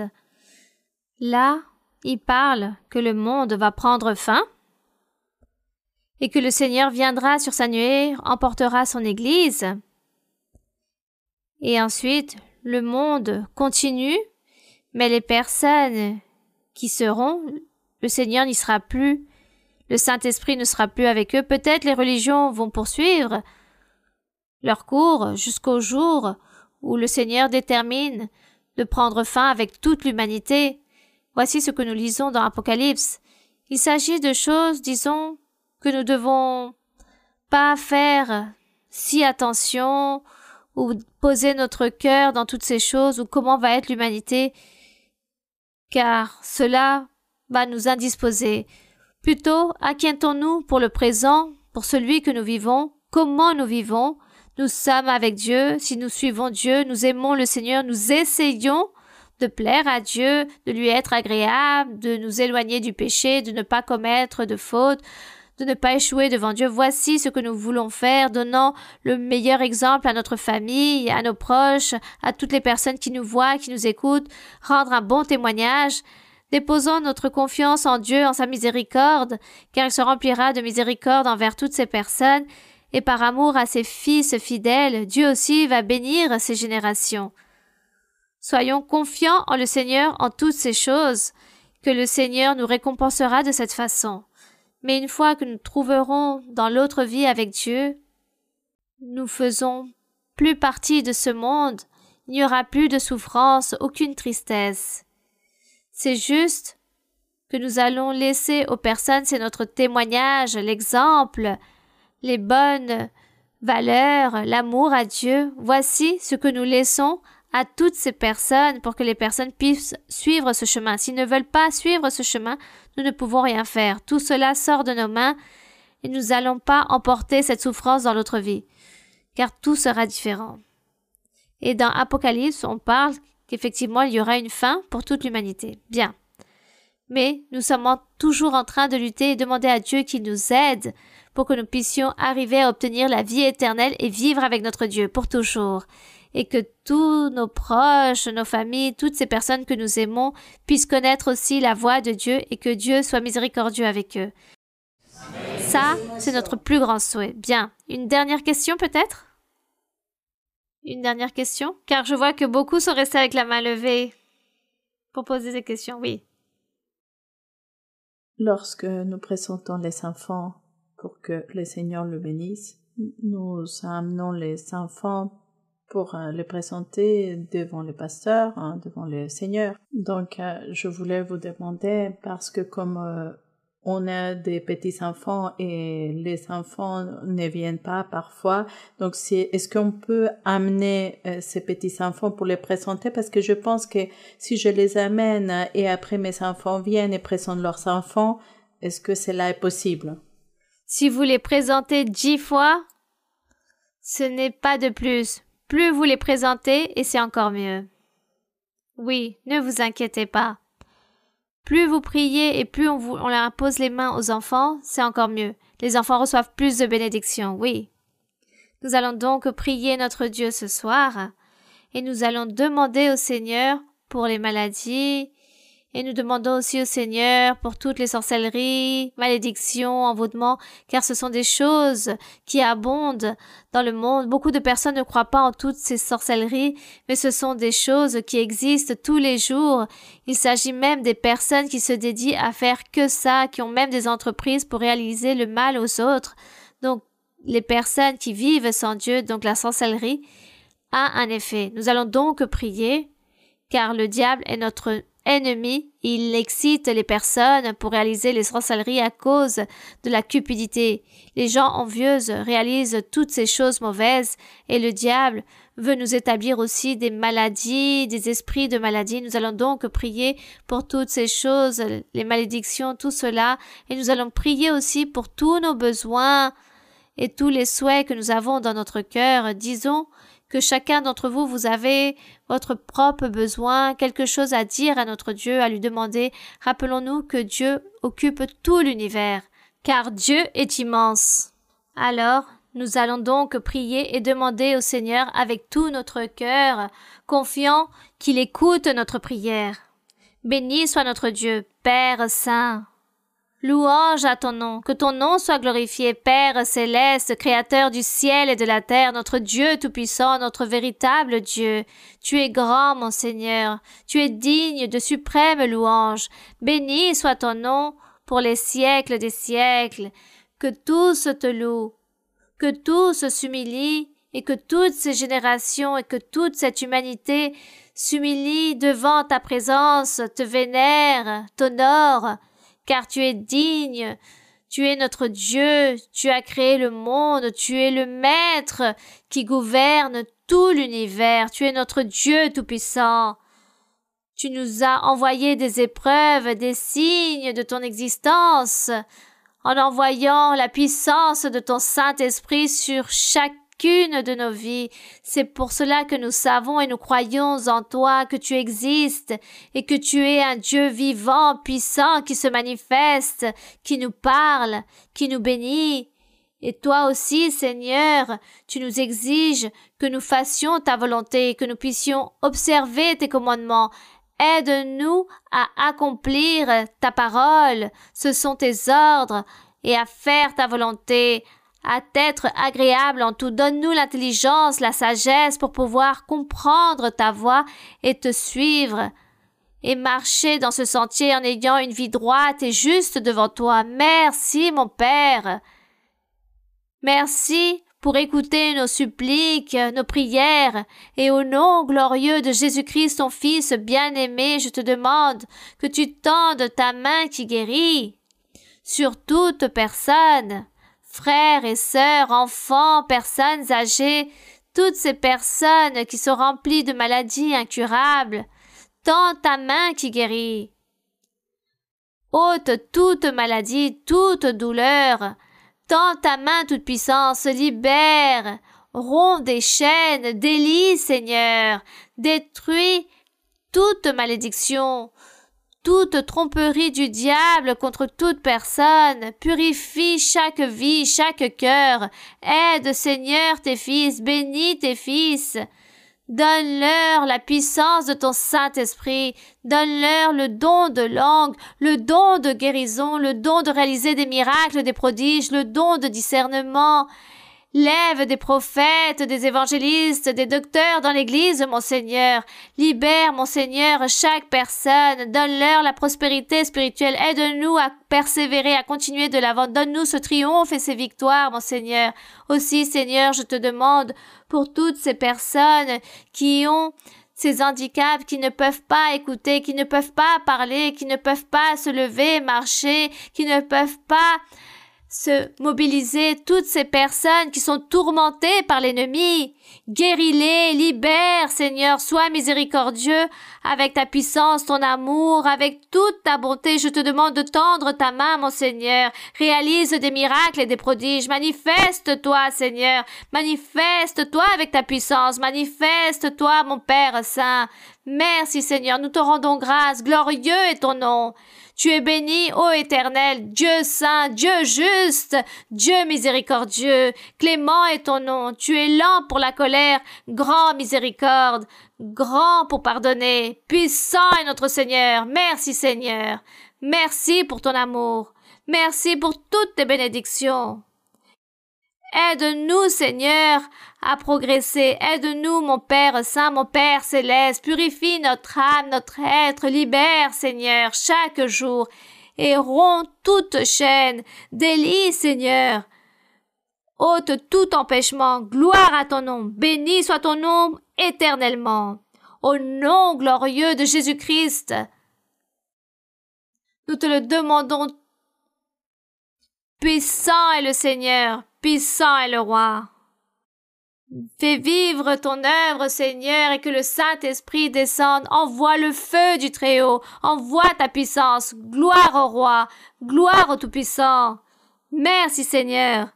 Là, il parle que le monde va prendre fin et que le Seigneur viendra sur sa nuée, emportera son Église. Et ensuite, le monde continue, mais les personnes qui seront, le Seigneur n'y sera plus, le Saint-Esprit ne sera plus avec eux. Peut-être les religions vont poursuivre leur cours jusqu'au jour où le Seigneur détermine de prendre fin avec toute l'humanité. Voici ce que nous lisons dans Apocalypse. Il s'agit de choses, disons, que nous devons pas faire si attention ou poser notre cœur dans toutes ces choses ou comment va être l'humanité car cela va nous indisposer. Plutôt, inquiétons-nous pour le présent, pour celui que nous vivons, comment nous vivons. Nous sommes avec Dieu, si nous suivons Dieu, nous aimons le Seigneur, nous essayons de plaire à Dieu, de lui être agréable, de nous éloigner du péché, de ne pas commettre de fautes, de ne pas échouer devant Dieu. Voici ce que nous voulons faire, donnant le meilleur exemple à notre famille, à nos proches, à toutes les personnes qui nous voient, qui nous écoutent, rendre un bon témoignage. déposant notre confiance en Dieu, en sa miséricorde, car il se remplira de miséricorde envers toutes ces personnes, et par amour à ses fils fidèles, Dieu aussi va bénir ces générations. Soyons confiants en le Seigneur en toutes ces choses, que le Seigneur nous récompensera de cette façon. Mais une fois que nous trouverons dans l'autre vie avec Dieu, nous faisons plus partie de ce monde, il n'y aura plus de souffrance, aucune tristesse. C'est juste que nous allons laisser aux personnes, c'est notre témoignage, l'exemple, les bonnes valeurs, l'amour à Dieu. Voici ce que nous laissons à toutes ces personnes pour que les personnes puissent suivre ce chemin. S'ils ne veulent pas suivre ce chemin, nous ne pouvons rien faire. Tout cela sort de nos mains et nous n'allons pas emporter cette souffrance dans notre vie, car tout sera différent. Et dans Apocalypse, on parle qu'effectivement il y aura une fin pour toute l'humanité. Bien. Mais nous sommes toujours en train de lutter et demander à Dieu qu'il nous aide pour que nous puissions arriver à obtenir la vie éternelle et vivre avec notre Dieu pour toujours et que tous nos proches, nos familles, toutes ces personnes que nous aimons puissent connaître aussi la voix de Dieu et que Dieu soit miséricordieux avec eux. Ça, c'est notre plus grand souhait. Bien. Une dernière question peut-être Une dernière question Car je vois que beaucoup sont restés avec la main levée pour poser des questions, oui. Lorsque nous présentons les enfants pour que le Seigneur le bénisse, nous amenons les enfants pour euh, les présenter devant le pasteur, hein, devant le Seigneur. Donc, euh, je voulais vous demander, parce que comme euh, on a des petits enfants et les enfants ne viennent pas parfois. Donc, c'est, est-ce qu'on peut amener ces petits enfants pour les présenter? Parce que je pense que si je les amène et après mes enfants viennent et présentent leurs enfants, est-ce que cela est possible? Si vous les présentez dix fois, ce n'est pas de plus. Plus vous les présentez, et c'est encore mieux. Oui, ne vous inquiétez pas. Plus vous priez et plus on, leur impose les mains aux enfants, c'est encore mieux. Les enfants reçoivent plus de bénédictions, oui. Nous allons donc prier notre Dieu ce soir et nous allons demander au Seigneur pour les maladies, et nous demandons aussi au Seigneur pour toutes les sorcelleries, malédictions, envoûtements, car ce sont des choses qui abondent dans le monde. Beaucoup de personnes ne croient pas en toutes ces sorcelleries, mais ce sont des choses qui existent tous les jours. Il s'agit même des personnes qui se dédient à faire que ça, qui ont même des entreprises pour réaliser le mal aux autres. Donc, les personnes qui vivent sans Dieu, donc la sorcellerie, a un effet. Nous allons donc prier, car le diable est notre ennemi, il excite les personnes pour réaliser les sorcelleries à cause de la cupidité. Les gens envieux réalisent toutes ces choses mauvaises et le diable veut nous établir aussi des maladies, des esprits de maladies. Nous allons donc prier pour toutes ces choses, les malédictions, tout cela, et nous allons prier aussi pour tous nos besoins et tous les souhaits que nous avons dans notre cœur. Disons, que chacun d'entre vous, vous avez votre propre besoin, quelque chose à dire à notre Dieu, à lui demander. Rappelons-nous que Dieu occupe tout l'univers, car Dieu est immense. Alors, nous allons donc prier et demander au Seigneur avec tout notre cœur, confiant qu'il écoute notre prière. Béni soit notre Dieu, Père Saint. Louange à ton nom, que ton nom soit glorifié, Père céleste, Créateur du ciel et de la terre, notre Dieu Tout-Puissant, notre véritable Dieu. Tu es grand, mon Seigneur, tu es digne de suprême louange. Béni soit ton nom pour les siècles des siècles. Que tous te louent, que tous s'humilient, et que toutes ces générations et que toute cette humanité s'humilie devant ta présence, te vénère, t'honore, car tu es digne. Tu es notre Dieu, tu as créé le monde, tu es le Maître qui gouverne tout l'univers, tu es notre Dieu Tout-Puissant. Tu nous as envoyé des épreuves, des signes de ton existence, en envoyant la puissance de ton Saint-Esprit sur chaque de nos vies. C'est pour cela que nous savons et nous croyons en toi que tu existes et que tu es un Dieu vivant, puissant, qui se manifeste, qui nous parle, qui nous bénit. Et toi aussi, Seigneur, tu nous exiges que nous fassions ta volonté, et que nous puissions observer tes commandements. Aide-nous à accomplir ta parole. Ce sont tes ordres et à faire ta volonté, à t'être agréable en tout. Donne-nous l'intelligence, la sagesse pour pouvoir comprendre ta voix et te suivre et marcher dans ce sentier en ayant une vie droite et juste devant toi. Merci, mon Père. Merci pour écouter nos suppliques, nos prières, et au nom glorieux de Jésus-Christ, ton Fils bien-aimé, je te demande que tu tendes ta main qui guérit sur toute personne frères et sœurs, enfants, personnes âgées, toutes ces personnes qui sont remplies de maladies incurables, tant ta main qui guérit. Ôte toute maladie, toute douleur, tant ta main toute puissance libère, romps des chaînes, délie, Seigneur, détruis toute malédiction, toute tromperie du diable contre toute personne. Purifie chaque vie, chaque cœur. Aide, Seigneur, tes fils, bénis tes fils. Donne-leur la puissance de ton Saint-Esprit. Donne-leur le don de langue, le don de guérison, le don de réaliser des miracles, des prodiges, le don de discernement. Lève des prophètes, des évangélistes, des docteurs dans l'Église, mon Seigneur. Libère, mon Seigneur, chaque personne. Donne-leur la prospérité spirituelle. Aide-nous à persévérer, à continuer de l'avant. Donne-nous ce triomphe et ces victoires, mon Seigneur. Aussi, Seigneur, je te demande pour toutes ces personnes qui ont ces handicaps qui ne peuvent pas écouter, qui ne peuvent pas parler, qui ne peuvent pas se lever, marcher, qui ne peuvent pas se mobiliser toutes ces personnes qui sont tourmentées par l'ennemi. Guéris-les, libère, Seigneur, sois miséricordieux avec ta puissance, ton amour, avec toute ta bonté. Je te demande de tendre ta main, mon Seigneur. Réalise des miracles et des prodiges. Manifeste-toi, Seigneur. Manifeste-toi avec ta puissance. Manifeste-toi, mon Père Saint. Merci, Seigneur. Nous te rendons grâce. Glorieux est ton nom. Tu es béni, ô Éternel, Dieu saint, Dieu juste, Dieu miséricordieux, clément est ton nom, tu es lent pour la colère, grand miséricorde, grand pour pardonner, puissant est notre Seigneur, merci Seigneur, merci pour ton amour, merci pour toutes tes bénédictions. Aide-nous, Seigneur, à progresser. Aide-nous, mon Père Saint, mon Père Céleste. Purifie notre âme, notre être. Libère, Seigneur, chaque jour. Et romps toute chaîne. Délie, Seigneur. Ôte tout empêchement. Gloire à ton nom. Béni soit ton nom éternellement. Au nom glorieux de Jésus-Christ. Nous te le demandons. Puissant est le Seigneur, puissant est le Roi. Fais vivre ton œuvre, Seigneur, et que le Saint-Esprit descende. Envoie le feu du Très-Haut. Envoie ta puissance. Gloire au roi. Gloire au Tout-Puissant. Merci, Seigneur.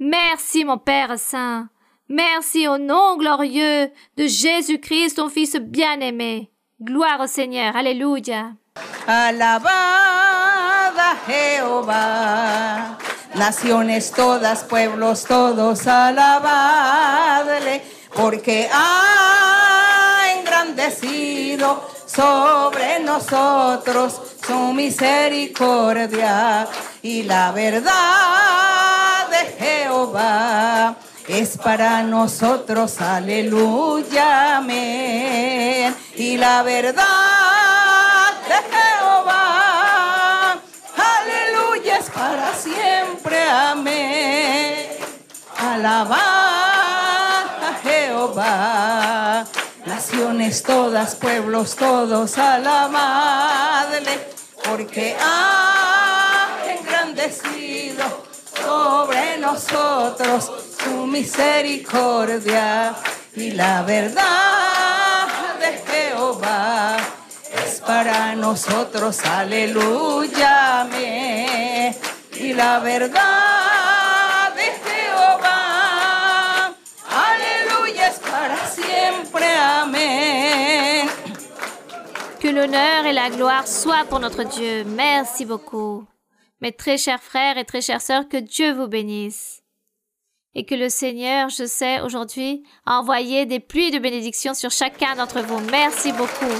Merci, mon Père Saint. Merci au nom glorieux de Jésus-Christ, ton Fils bien-aimé. Gloire au Seigneur. Alléluia. Naciones todas, pueblos todos, alabadle, porque ha engrandecido sobre nosotros su misericordia y la verdad de Jehová es para nosotros, aleluya, amén. Y la verdad amén. a Jehová. Naciones todas, pueblos todos, alabadle, porque ha engrandecido sobre nosotros su misericordia y la verdad de Jehová es para nosotros, aleluya, amén. Que l'honneur et la gloire soient pour notre Dieu. Merci beaucoup. Mes très chers frères et très chères sœurs, que Dieu vous bénisse. Et que le Seigneur, je sais, aujourd'hui, a envoyé des pluies de bénédictions sur chacun d'entre vous. Merci beaucoup.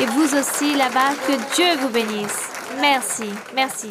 Et vous aussi, là-bas, que Dieu vous bénisse. Merci, merci.